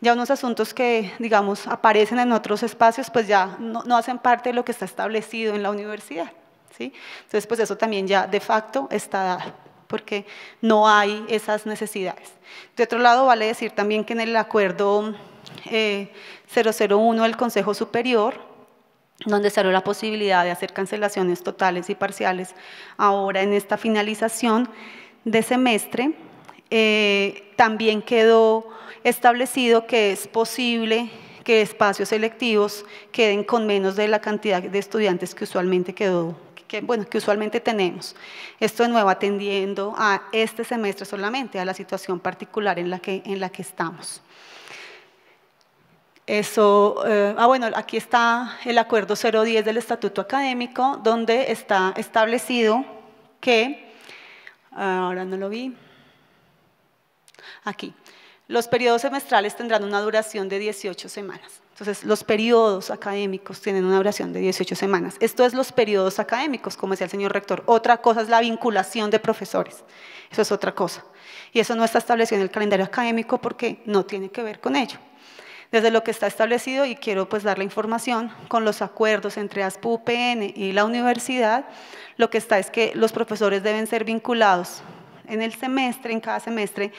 Ya unos asuntos que, digamos, aparecen en otros espacios, pues ya no hacen parte de lo que está establecido en la universidad. Entonces, pues eso también ya de facto está dado, porque no hay esas necesidades. De otro lado, vale decir también que en el acuerdo 001 eh, del Consejo Superior, donde se la posibilidad de hacer cancelaciones totales y parciales ahora en esta finalización de semestre. Eh, también quedó establecido que es posible que espacios selectivos queden con menos de la cantidad de estudiantes que usualmente quedó que, bueno, que usualmente tenemos. Esto de nuevo atendiendo a este semestre solamente, a la situación particular en la que, en la que estamos. Eso, eh, ah, bueno, aquí está el acuerdo 010 del Estatuto Académico, donde está establecido que, ahora no lo vi, aquí, los periodos semestrales tendrán una duración de 18 semanas. Entonces, los periodos académicos tienen una duración de 18 semanas. Esto es los periodos académicos, como decía el señor rector. Otra cosa es la vinculación de profesores. Eso es otra cosa. Y eso no está establecido en el calendario académico porque no tiene que ver con ello. Desde lo que está establecido, y quiero pues dar la información, con los acuerdos entre ASPU-UPN y la universidad, lo que está es que los profesores deben ser vinculados en el semestre, en cada semestre,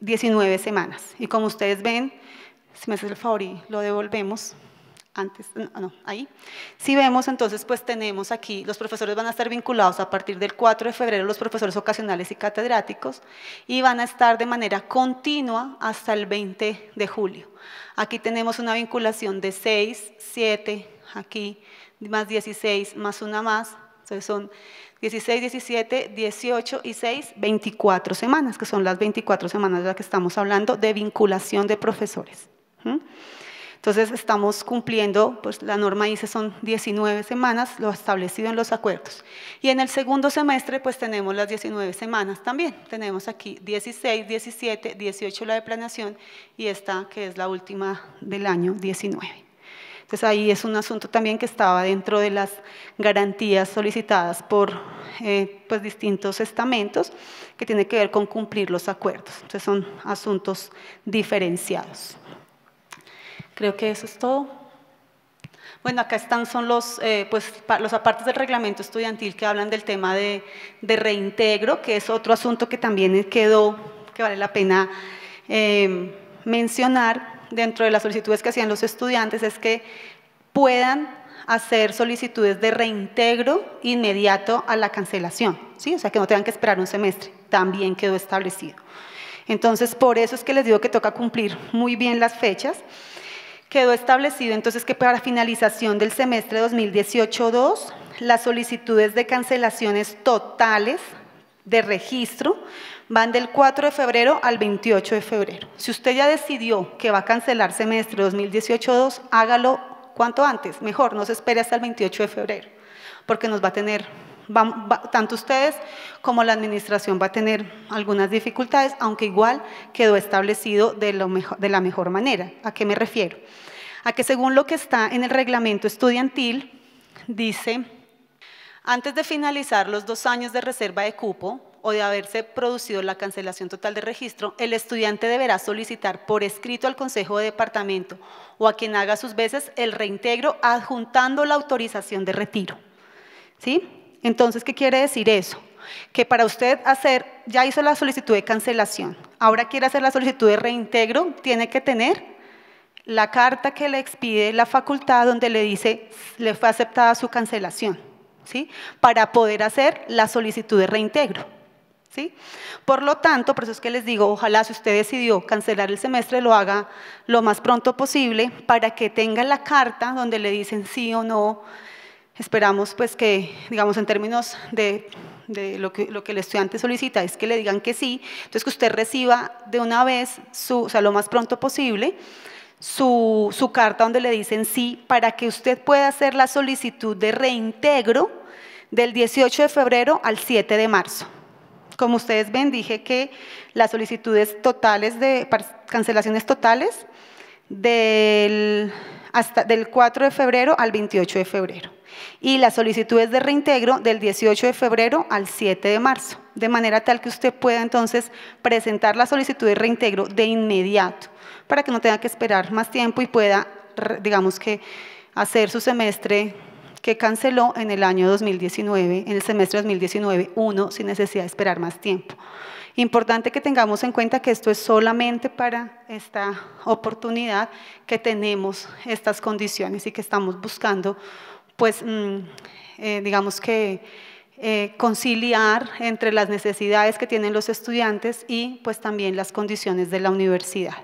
19 eh, semanas. Y como ustedes ven, si me haces el favor y lo devolvemos, antes, no, ahí. Si vemos, entonces, pues tenemos aquí, los profesores van a estar vinculados a partir del 4 de febrero, los profesores ocasionales y catedráticos, y van a estar de manera continua hasta el 20 de julio. Aquí tenemos una vinculación de 6, 7, aquí más 16, más una más, entonces son 16, 17, 18 y 6, 24 semanas, que son las 24 semanas de las que estamos hablando de vinculación de profesores. Entonces estamos cumpliendo, pues la norma dice son 19 semanas, lo establecido en los acuerdos. Y en el segundo semestre pues tenemos las 19 semanas también. Tenemos aquí 16, 17, 18 la de planeación y esta que es la última del año 19. Entonces ahí es un asunto también que estaba dentro de las garantías solicitadas por eh, pues, distintos estamentos que tiene que ver con cumplir los acuerdos. Entonces son asuntos diferenciados. Creo que eso es todo. Bueno, acá están son los, eh, pues, los apartes del reglamento estudiantil que hablan del tema de, reintegro, que es otro asunto que también quedó, que vale la pena em, mencionar dentro de las solicitudes que hacían los estudiantes, es que puedan hacer solicitudes de reintegro inmediato a la cancelación, ¿sí? o sea que no tengan que esperar un semestre, también quedó establecido. Entonces, por eso es que les digo que toca cumplir muy bien las fechas. Quedó establecido entonces que para finalización del semestre 2018-2, las solicitudes de cancelaciones totales de registro van del 4 de febrero al 28 de febrero. Si usted ya decidió que va a cancelar semestre 2018-2, hágalo cuanto antes, mejor, no se espere hasta el 28 de febrero, porque nos va a tener tanto ustedes como la administración va a tener algunas dificultades, aunque igual quedó establecido de, la mejor manera. ¿A qué me refiero? A que según lo que está en el reglamento estudiantil, dice, antes de finalizar los dos años de reserva de cupo, o de haberse producido la cancelación total de registro, el estudiante deberá solicitar por escrito al Consejo de Departamento o a quien haga sus veces el reintegro adjuntando la autorización de retiro. ¿Sí? Entonces, ¿qué quiere decir eso? Que para usted hacer, ya hizo la solicitud de cancelación, ahora quiere hacer la solicitud de reintegro, tiene que tener la carta que le expide la facultad donde le dice le fue aceptada su cancelación, ¿sí? Para poder hacer la solicitud de reintegro. ¿Sí? Por lo tanto, por eso es que les digo, ojalá si usted decidió cancelar el semestre, lo haga lo más pronto posible para que tenga la carta donde le dicen sí o no Esperamos pues que, digamos, en términos de lo que, el estudiante solicita es que le digan que sí, entonces que usted reciba de una vez, o sea, lo más pronto posible, su, su carta donde le dicen sí para que usted pueda hacer la solicitud de reintegro del 18 de febrero al 7 de marzo. Como ustedes ven, dije que las solicitudes totales de cancelaciones totales del, hasta del 4 de febrero al 28 de febrero y las solicitudes de reintegro del 18 de febrero al 7 de marzo, de manera tal que usted pueda entonces presentar la solicitud de reintegro de inmediato, para que no tenga que esperar más tiempo y pueda, digamos que, hacer su semestre que canceló en el año 2019, en el semestre 2019, 1 sin necesidad de esperar más tiempo. Importante que tengamos en cuenta que esto es solamente para esta oportunidad que tenemos estas condiciones y que estamos buscando pues, mm, eh, digamos que eh, conciliar entre las necesidades que tienen los estudiantes y pues también las condiciones de la universidad.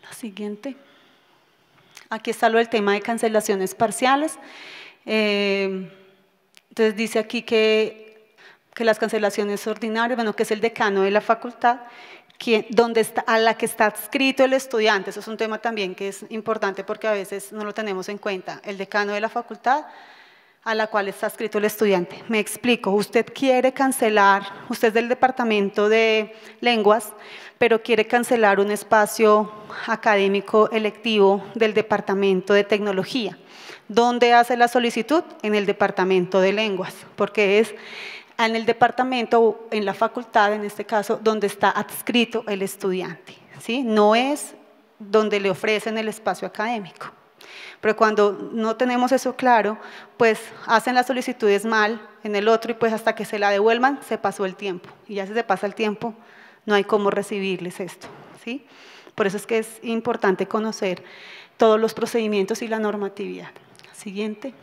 La siguiente. Aquí está lo del tema de cancelaciones parciales. Eh, entonces dice aquí que, que las cancelaciones ordinarias, bueno, que es el decano de la facultad, está, a la que está adscrito el estudiante. Eso es un tema también que es importante porque a veces no lo tenemos en cuenta. El decano de la facultad a la cual está adscrito el estudiante. Me explico, usted quiere cancelar, usted es del departamento de lenguas, pero quiere cancelar un espacio académico electivo del departamento de tecnología. ¿Dónde hace la solicitud? En el departamento de lenguas, porque es en el departamento o en la facultad, en este caso, donde está adscrito el estudiante. ¿sí? No es donde le ofrecen el espacio académico. Pero cuando no tenemos eso claro, pues hacen las solicitudes mal en el otro y pues hasta que se la devuelvan se pasó el tiempo. Y ya si se pasa el tiempo, no hay cómo recibirles esto. ¿sí? Por eso es que es importante conocer todos los procedimientos y la normatividad. Siguiente.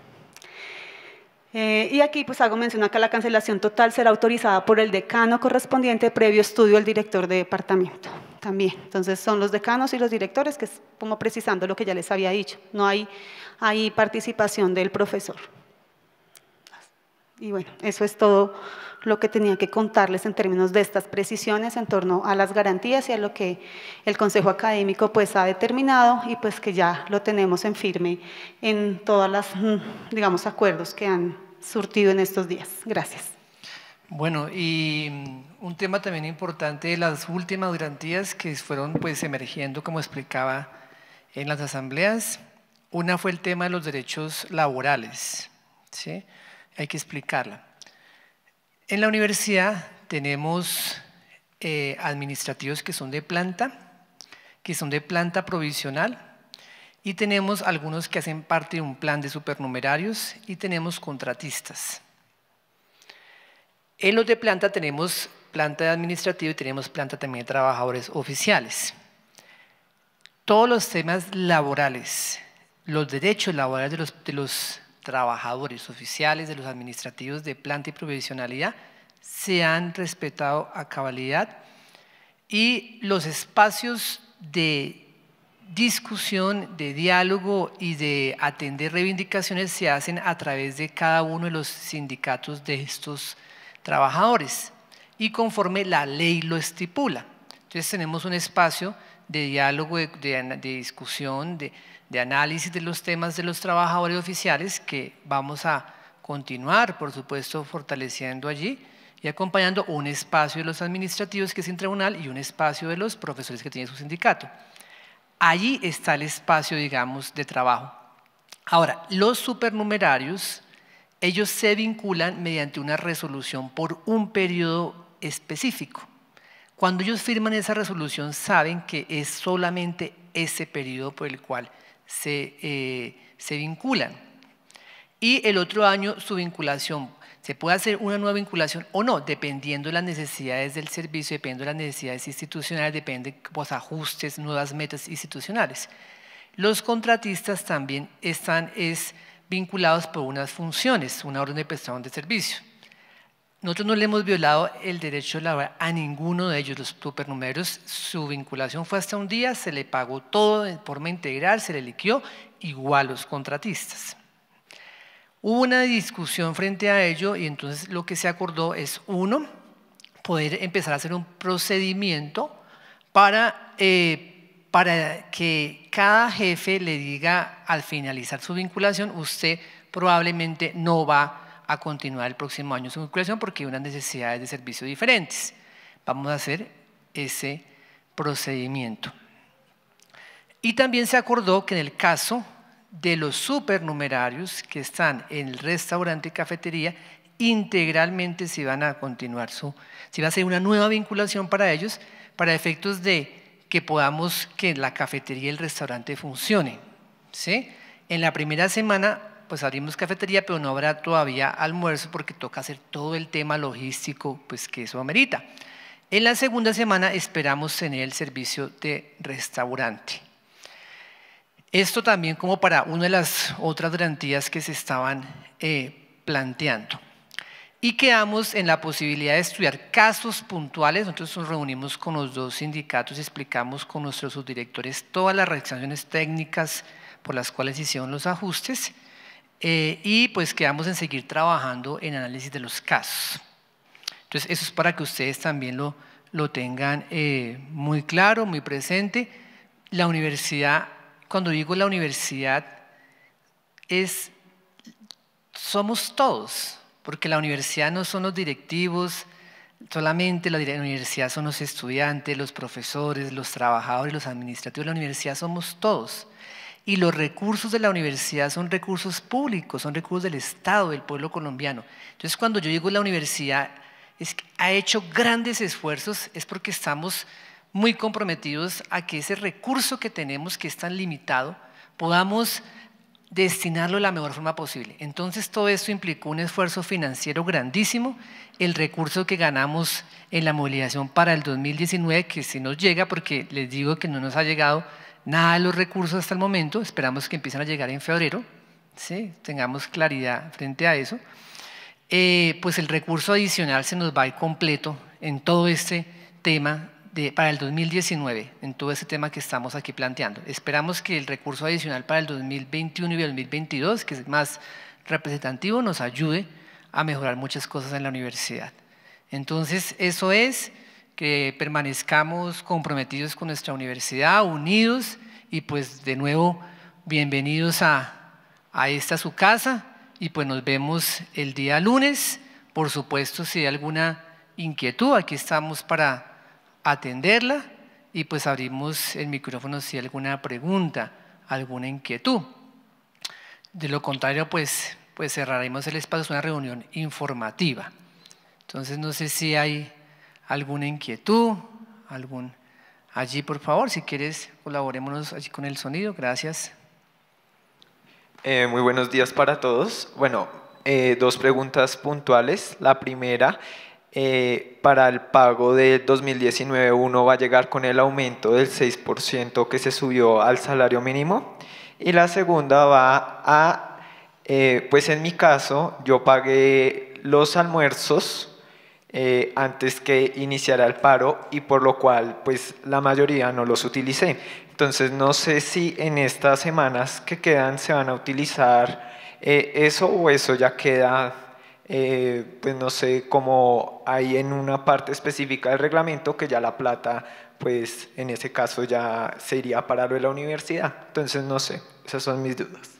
Eh, y aquí pues hago mención acá, la cancelación total será autorizada por el decano correspondiente previo estudio del director de departamento también. Entonces son los decanos y los directores que es como precisando lo que ya les había dicho. No hay, hay participación del profesor. Y bueno, eso es todo lo que tenía que contarles en términos de estas precisiones en torno a las garantías y a lo que el Consejo Académico pues ha determinado y pues que ya lo tenemos en firme en todas las, mm, acuerdos que han surtido en estos días. Gracias. Bueno, y mm, un tema también importante de las últimas garantías que fueron pues emergiendo, como explicaba, en las asambleas. Una fue el tema de los derechos laborales, ¿sí? Hay que explicarla. En la universidad tenemos eh, administrativos que son de planta, que son de planta provisional, y tenemos algunos que hacen parte de un plan de supernumerarios y tenemos contratistas. En los de planta tenemos planta de administrativo y tenemos planta también de trabajadores oficiales. Todos los temas laborales, los derechos laborales de los, de los trabajadores, oficiales, de los administrativos de planta y provisionalidad, se han respetado a cabalidad y los espacios de discusión, de diálogo y de atender reivindicaciones se hacen a través de cada uno de los sindicatos de estos trabajadores y conforme la ley lo estipula. Entonces tenemos un espacio de diálogo, de, discusión, de, de análisis de los temas de los trabajadores oficiales que vamos a continuar, por supuesto, fortaleciendo allí y acompañando un espacio de los administrativos que es tribunal y un espacio de los profesores que tienen su sindicato. Allí está el espacio, digamos, de trabajo. Ahora, los supernumerarios, ellos se vinculan mediante una resolución por un periodo específico. Cuando ellos firman esa resolución, saben que es solamente ese periodo por el cual eh, se, vinculan. Y el otro año su vinculación se puede hacer una nueva vinculación o no, dependiendo de las necesidades del servicio, dependiendo de las necesidades institucionales, depende de los pues, ajustes, nuevas metas institucionales. Los contratistas también están es, vinculados por unas funciones, una orden de prestación de servicio. Nosotros no le hemos violado el derecho laboral a ninguno de ellos, los supernumeros. Su vinculación fue hasta un día, se le pagó todo por forma integral, se le liquió, igual los contratistas. Hubo una discusión frente a ello y entonces lo que se acordó es, uno, poder empezar a hacer un procedimiento para, eh, para que cada jefe le diga al finalizar su vinculación, usted probablemente no va a a continuar el próximo año su vinculación porque hay unas necesidades de servicio diferentes. Vamos a hacer ese procedimiento. Y también se acordó que en el caso de los supernumerarios que están en el restaurante y cafetería, integralmente se van a continuar su, se va a hacer una nueva vinculación para ellos, para efectos de que podamos que la cafetería y el restaurante funcione. ¿sí? En la primera semana pues abrimos cafetería, pero no habrá todavía almuerzo porque toca hacer todo el tema logístico, pues que eso amerita. En la segunda semana esperamos tener el servicio de restaurante. Esto también como para una de las otras garantías que se estaban eh, planteando. Y quedamos en la posibilidad de estudiar casos puntuales. Nosotros nos reunimos con los dos sindicatos y explicamos con nuestros subdirectores todas las reacciones técnicas por las cuales hicieron los ajustes. Eh, y pues quedamos en seguir trabajando en análisis de los casos. Entonces, eso es para que ustedes también lo, lo tengan eh, muy claro, muy presente. La universidad, cuando digo la universidad, es, somos todos, porque la universidad no son los directivos, solamente la universidad son los estudiantes, los profesores, los trabajadores, los administrativos, la universidad somos todos. Y los recursos de la universidad son recursos públicos, son recursos del Estado, del pueblo colombiano. Entonces, cuando yo digo la universidad ha hecho grandes esfuerzos, es porque estamos muy comprometidos a que ese recurso que tenemos, que es tan limitado, podamos destinarlo de la mejor forma posible. Entonces todo esto implicó un esfuerzo financiero grandísimo, el recurso que ganamos en la movilización para el 2019, que si nos llega, porque les digo que no nos ha llegado nada de los recursos hasta el momento, esperamos que empiecen a llegar en febrero, ¿sí? tengamos claridad frente a eso, eh, pues el recurso adicional se nos va a ir completo en todo este tema de, para el 2019, en todo ese tema que estamos aquí planteando. Esperamos que el recurso adicional para el 2021 y el 2022, que es más representativo, nos ayude a mejorar muchas cosas en la universidad. Entonces, eso es que permanezcamos comprometidos con nuestra universidad, unidos y pues de nuevo bienvenidos a, esta su casa y pues nos vemos el día lunes. Por supuesto, si hay alguna inquietud, aquí estamos para atenderla y pues abrimos el micrófono si hay alguna pregunta, alguna inquietud. De lo contrario, pues, pues cerraremos el espacio, es una reunión informativa. Entonces, no sé si hay alguna inquietud, algún... Allí, por favor, si quieres, colaborémonos allí con el sonido. Gracias. Eh, muy buenos días para todos. Bueno, eh, dos preguntas puntuales. La primera, eh, para el pago de 2019 uno va a llegar con el aumento del 6% que se subió al salario mínimo. Y la segunda va a, pues en mi caso, yo pagué los almuerzos eh, antes que iniciara el paro y por lo cual pues la mayoría no los utilicé. Entonces no sé si en estas semanas que quedan se van a utilizar eh, eso o eso ya queda, eh, pues no sé, como hay en una parte específica del reglamento que ya la plata pues en ese caso ya se iría a parar de la universidad. Entonces no sé, esas son mis dudas.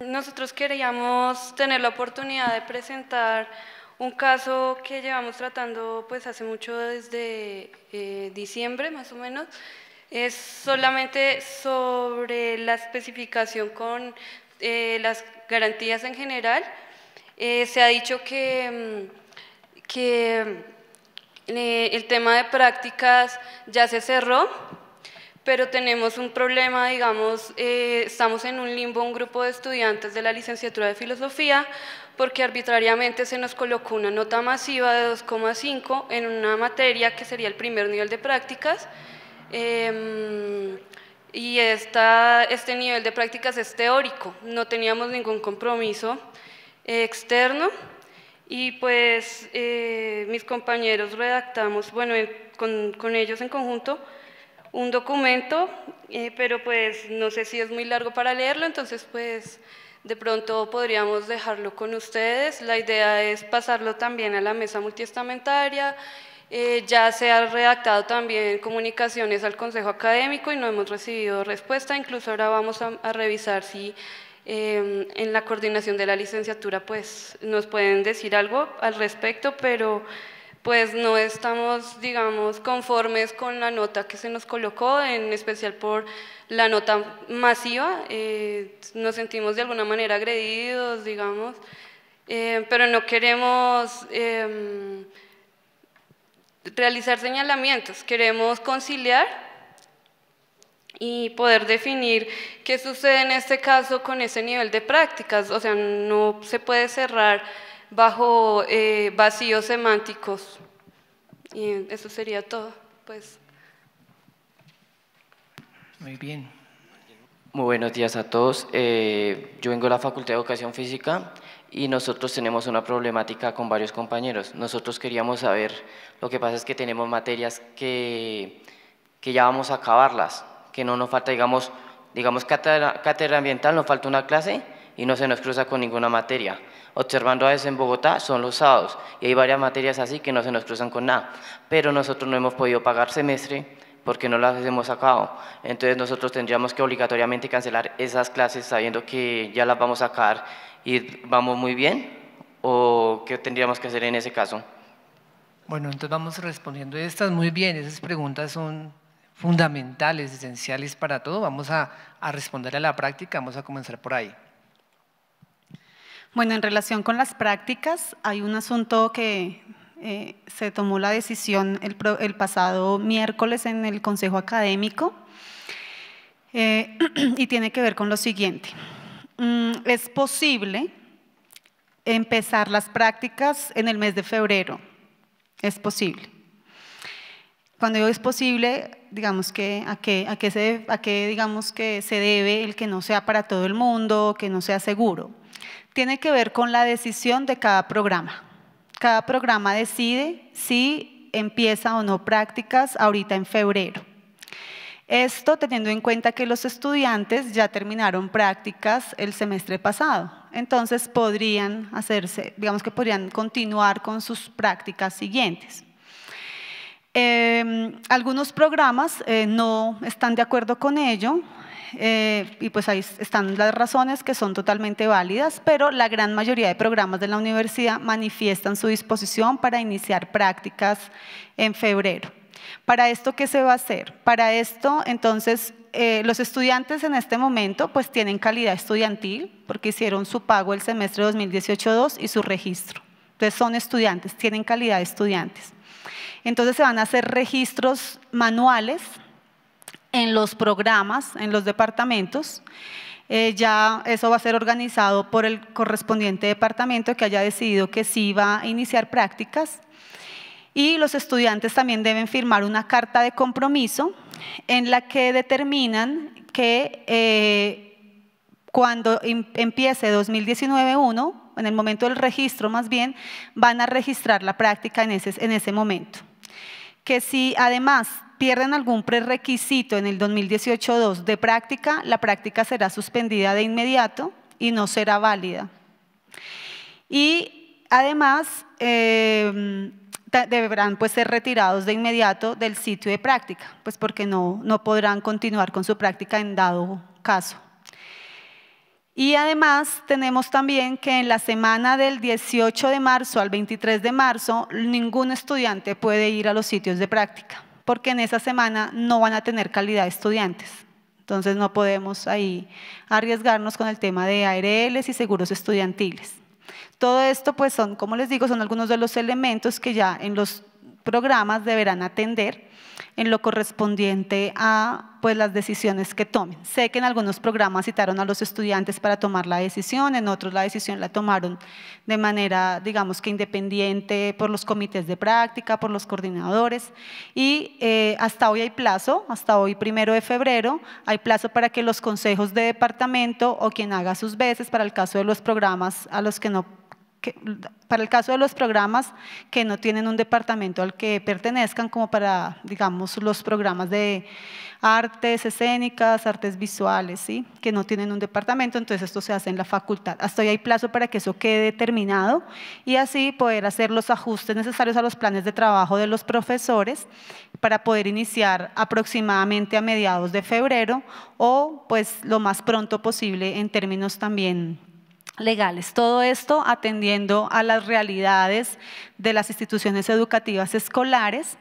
Nosotros queríamos tener la oportunidad de presentar un caso que llevamos tratando pues hace mucho desde eh, diciembre más o menos es solamente sobre la especificación con eh, las garantías en general. Eh, se ha dicho que, mm, que mm, el tema de prácticas ya se cerró, pero tenemos un problema, digamos, estamos en un limbo, un grupo de estudiantes de la licenciatura de filosofía, porque arbitrariamente se nos colocó una nota masiva de 2,5 en una materia que sería el primer nivel de prácticas. Em, y esta, este nivel de prácticas es teórico, no teníamos ningún compromiso externo y pues eh, mis compañeros redactamos, bueno, con, con, ellos en conjunto, un documento, eh, pero pues no sé si es muy largo para leerlo, entonces pues de pronto podríamos dejarlo con ustedes. La idea es pasarlo también a la mesa multiestamentaria. Eh, ya se han redactado también comunicaciones al Consejo Académico y no hemos recibido respuesta. Incluso ahora vamos a, revisar si em, en la coordinación de la licenciatura pues, nos pueden decir algo al respecto, pero pues no estamos, digamos, conformes con la nota que se nos colocó, en especial por la nota masiva. Eh, nos sentimos de alguna manera agredidos, digamos, eh, pero no queremos em, realizar señalamientos, queremos conciliar y poder definir qué sucede en este caso con ese nivel de prácticas. O sea, no se puede cerrar bajo eh, vacíos semánticos. Y eso sería todo, pues. Muy bien. Muy buenos días a todos. Eh, yo vengo de la Facultad de Educación Física y nosotros tenemos una problemática con varios compañeros. Nosotros queríamos saber, lo que pasa es que tenemos materias que, que ya vamos a acabarlas, que no nos falta, digamos, digamos cátedra, cátedra ambiental, nos falta una clase, y no se nos cruza con ninguna materia. Observando a veces en Bogotá son los sábados y hay varias materias así que no se nos cruzan con nada, pero nosotros no hemos podido pagar semestre porque no las hemos sacado. Entonces nosotros tendríamos que obligatoriamente cancelar esas clases sabiendo que ya las vamos a sacar y vamos muy bien o qué tendríamos que hacer en ese caso. Bueno, entonces vamos respondiendo estas muy bien, esas preguntas son fundamentales, esenciales para todo. Vamos a, a responder a la práctica, vamos a comenzar por ahí. Bueno, en relación con las prácticas, hay un asunto que eh, se tomó la decisión el, pasado miércoles en el Consejo Académico eh, y tiene que ver con lo siguiente. Mm, es posible empezar las prácticas en el mes de febrero. Es posible. Cuando digo es posible, digamos que a qué a digamos que se debe el que no sea para todo el mundo, que no sea seguro tiene que ver con la decisión de cada programa. Cada programa decide si empieza o no prácticas ahorita en febrero. Esto teniendo en cuenta que los estudiantes ya terminaron prácticas el semestre pasado, entonces podrían hacerse, digamos que podrían continuar con sus prácticas siguientes. Em, algunos programas eh, no están de acuerdo con ello, eh, y pues ahí están las razones que son totalmente válidas, pero la gran mayoría de programas de la universidad manifiestan su disposición para iniciar prácticas en febrero. ¿Para esto qué se va a hacer? Para esto, entonces, eh, los estudiantes en este momento pues tienen calidad estudiantil porque hicieron su pago el semestre 2018-2 y su registro. Entonces son estudiantes, tienen calidad de estudiantes. Entonces se van a hacer registros manuales en los programas, en los departamentos. Eh, ya eso va a ser organizado por el correspondiente departamento que haya decidido que sí va a iniciar prácticas. Y los estudiantes también deben firmar una carta de compromiso en la que determinan que eh, cuando em-, empiece 2019-1, en el momento del registro más bien, van a registrar la práctica en ese, en ese momento. Que si además pierden algún prerequisito en el 2018-2 de práctica, la práctica será suspendida de inmediato y no será válida. Y además eh, deberán pues, ser retirados de inmediato del sitio de práctica, pues porque no, no podrán continuar con su práctica en dado caso. Y además tenemos también que en la semana del 18 de marzo al 23 de marzo ningún estudiante puede ir a los sitios de práctica porque en esa semana no van a tener calidad de estudiantes. Entonces no podemos ahí arriesgarnos con el tema de ARLs y seguros estudiantiles. Todo esto pues son, como les digo, son algunos de los elementos que ya en los programas deberán atender en lo correspondiente a pues, las decisiones que tomen. Sé que en algunos programas citaron a los estudiantes para tomar la decisión, en otros la decisión la tomaron de manera, digamos que independiente por los comités de práctica, por los coordinadores, y eh, hasta hoy hay plazo, hasta hoy primero de febrero, hay plazo para que los consejos de departamento o quien haga sus veces para el caso de los programas a los que no para el caso de los programas que no tienen un departamento al que pertenezcan, como para, digamos, los programas de artes escénicas, artes visuales, ¿sí? que no tienen un departamento, entonces esto se hace en la facultad. Hasta hoy hay plazo para que eso quede terminado y así poder hacer los ajustes necesarios a los planes de trabajo de los profesores para poder iniciar aproximadamente a mediados de febrero o pues lo más pronto posible en términos también legales. Todo esto atendiendo a las realidades de las instituciones educativas escolares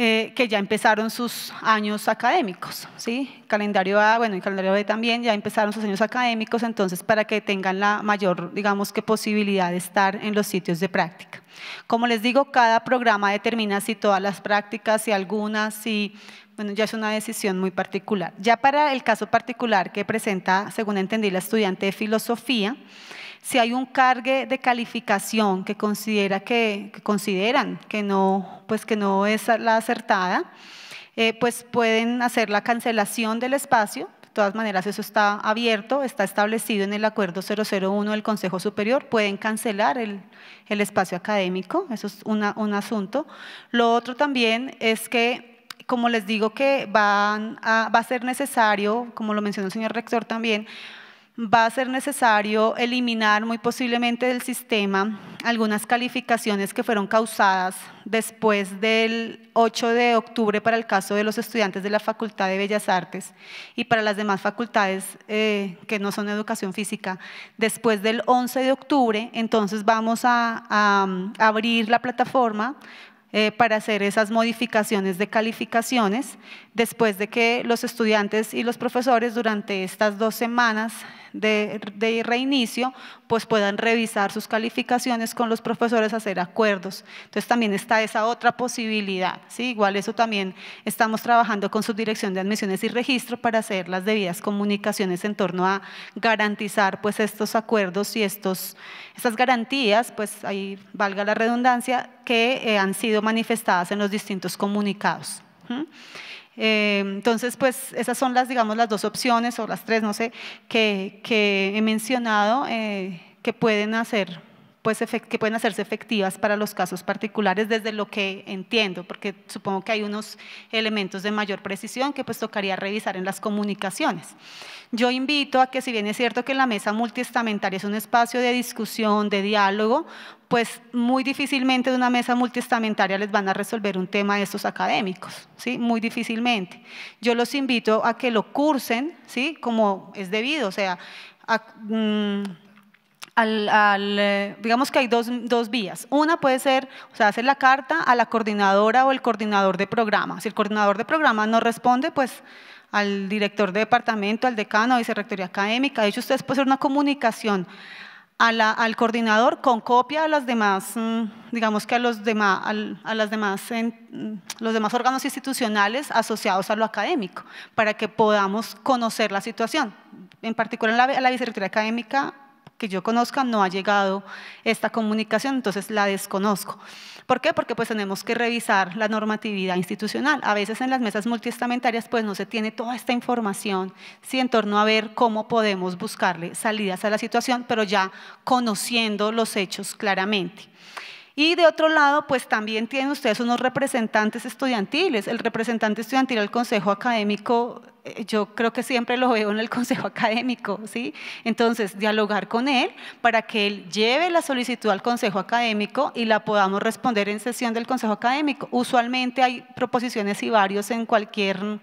eh, que ya empezaron sus años académicos. ¿sí? Calendario A, bueno, y calendario B también ya empezaron sus años académicos, entonces para que tengan la mayor, digamos que posibilidad de estar en los sitios de práctica. Como les digo, cada programa determina si todas las prácticas, si algunas, si bueno, ya es una decisión muy particular. Ya para el caso particular que presenta, según entendí, la estudiante de filosofía, si hay un cargue de calificación que considera que, consideran que no, pues que no es la acertada, eh, pues pueden hacer la cancelación del espacio. De todas maneras, eso está abierto, está establecido en el acuerdo 001 del Consejo Superior. Pueden cancelar el, el espacio académico, eso es un asunto. Lo otro también es que como les digo que van va a ser necesario, como lo mencionó el señor rector también, va a ser necesario eliminar muy posiblemente del sistema algunas calificaciones que fueron causadas después del 8 de octubre para el caso de los estudiantes de la Facultad de Bellas Artes y para las demás facultades eh, que no son educación física. Después del 11 de octubre, entonces vamos a, a abrir la plataforma eh, para hacer esas modificaciones de calificaciones después de que los estudiantes y los profesores durante estas dos semanas de, reinicio, pues puedan revisar sus calificaciones con los profesores, hacer acuerdos. Entonces también está esa otra posibilidad, ¿sí? Igual eso también estamos trabajando con su dirección de admisiones y registro para hacer las debidas comunicaciones en torno a garantizar pues estos acuerdos y estos, estas garantías, pues ahí valga la redundancia, que eh, han sido manifestadas en los distintos comunicados. Eh, entonces, pues esas son las, digamos, las dos opciones o las tres, no sé, que, he mencionado eh, que pueden hacer pues, que pueden hacerse efectivas para los casos particulares desde lo que entiendo, porque supongo que hay unos elementos de mayor precisión que pues tocaría revisar en las comunicaciones. Yo invito a que si bien es cierto que la mesa multiestamentaria es un espacio de discusión, de diálogo, pues muy difícilmente de una mesa multiestamentaria les van a resolver un tema de estos académicos, ¿sí? Muy difícilmente. Yo los invito a que lo cursen, ¿sí? Como es debido, o sea, a, mm, eh, digamos que hay dos, vías. Una puede ser, o sea, hacer la carta a la coordinadora o el coordinador de programa. Si el coordinador de programa no responde, pues al director de departamento, al decano, a la vicerrectoría académica. De hecho, ustedes pueden hacer una comunicación al coordinador con copia a las demás, mm, digamos que a los demás, a las demás, mm, los demás órganos institucionales asociados a lo académico, para que podamos conocer la situación. En particular, a la, la vicerrectoría académica que yo conozca, no ha llegado esta comunicación, entonces la desconozco. ¿Por qué? Porque pues tenemos que revisar la normatividad institucional. A veces en las mesas multiestamentarias pues no se tiene toda esta información, sí, en torno a ver cómo podemos buscarle salidas a la situación, pero ya conociendo los hechos claramente. Y de otro lado, pues también tienen ustedes unos representantes estudiantiles. El representante estudiantil del Consejo Académico, eh, yo creo que siempre lo veo en el Consejo Académico, ¿sí? Entonces, dialogar con él para que él lleve la solicitud al Consejo Académico y la podamos responder en sesión del Consejo Académico. Usualmente hay proposiciones y varios en cualquier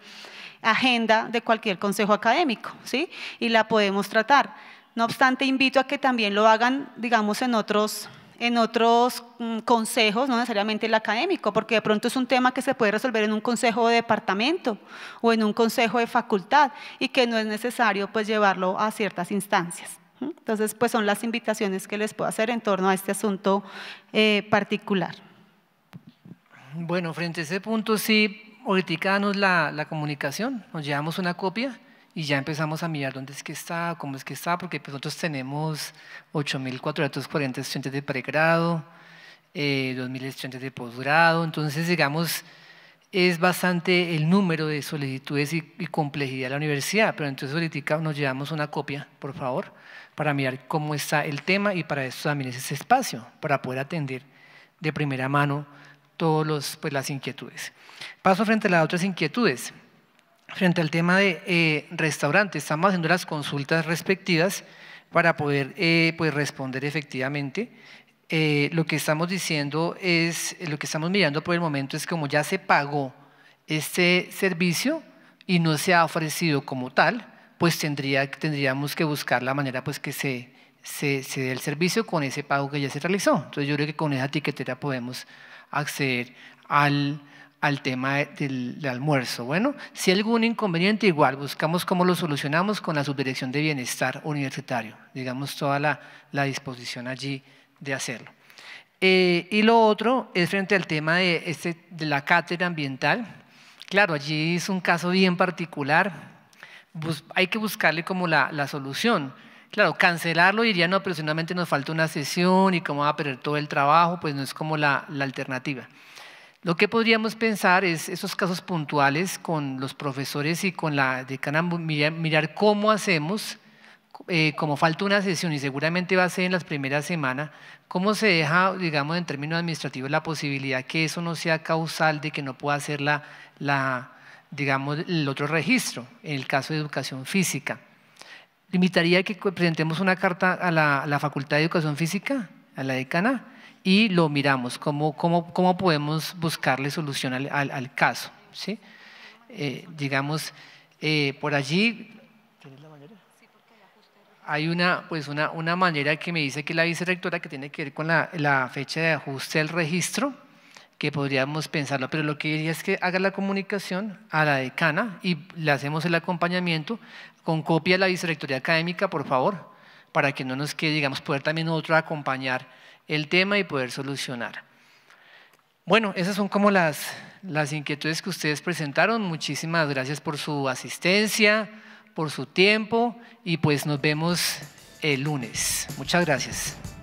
agenda de cualquier consejo académico, ¿sí? Y la podemos tratar. No obstante, invito a que también lo hagan, digamos, en otros en otros mm, consejos, no necesariamente el académico, porque de pronto es un tema que se puede resolver en un consejo de departamento o en un consejo de facultad y que no es necesario pues llevarlo a ciertas instancias. Entonces, pues son las invitaciones que les puedo hacer en torno a este asunto eh, particular. Bueno, frente a ese punto sí, ahorita la, la comunicación, nos llevamos una copia y ya empezamos a mirar dónde es que está, cómo es que está, porque pues, nosotros tenemos 8.440 estudiantes de pregrado, 2.000 eh, estudiantes de posgrado, entonces digamos, es bastante el número de solicitudes y, complejidad de la universidad, pero entonces ahorita nos llevamos una copia, por favor, para mirar cómo está el tema y para eso también es ese espacio, para poder atender de primera mano todas pues, las inquietudes. Paso frente a las otras inquietudes frente al tema de eh, restaurantes. Estamos haciendo las consultas respectivas para poder eh, pues responder efectivamente. Eh, lo que estamos diciendo es, eh, lo que estamos mirando por el momento es como ya se pagó este servicio y no se ha ofrecido como tal, pues tendría, tendríamos que buscar la manera pues que se, se, se dé el servicio con ese pago que ya se realizó. Entonces yo creo que con esa etiquetera podemos acceder al al tema del, almuerzo. Bueno, si hay algún inconveniente, igual buscamos cómo lo solucionamos con la subdirección de bienestar universitario. Digamos, toda la, disposición allí de hacerlo. Eh, y lo otro es frente al tema este, de, la cátedra ambiental. Claro, allí es un caso bien particular. hay que buscarle como la, solución. Claro, cancelarlo diría, no, pero solamente nos falta una sesión y cómo va a perder todo el trabajo, pues no es como la alternativa. Lo que podríamos pensar es esos casos puntuales con los profesores y con la decana, mirar, cómo hacemos, eh, como falta una sesión y seguramente va a ser en las primeras semanas, cómo se deja, digamos, en términos administrativos la posibilidad que eso no sea causal de que no pueda hacer la, digamos, el otro registro, en el caso de educación física. ¿Limitaría que presentemos una carta a la, a la Facultad de Educación Física, a la decana? y lo miramos, cómo, cómo, cómo podemos buscarle solución al, al, caso. ¿sí? Eh, digamos, eh, por allí hay una, pues una, una, manera que me dice que la vicerectora que tiene que ver con la, la, fecha de ajuste del registro, que podríamos pensarlo, pero lo que diría es que haga la comunicación a la decana y le hacemos el acompañamiento con copia de la vicerectoría académica, por favor, para que no nos quede, digamos, poder también nosotros acompañar el tema y poder solucionar. Bueno, esas son como las, las inquietudes que ustedes presentaron. Muchísimas gracias por su asistencia, por su tiempo y pues nos vemos el lunes. Muchas gracias.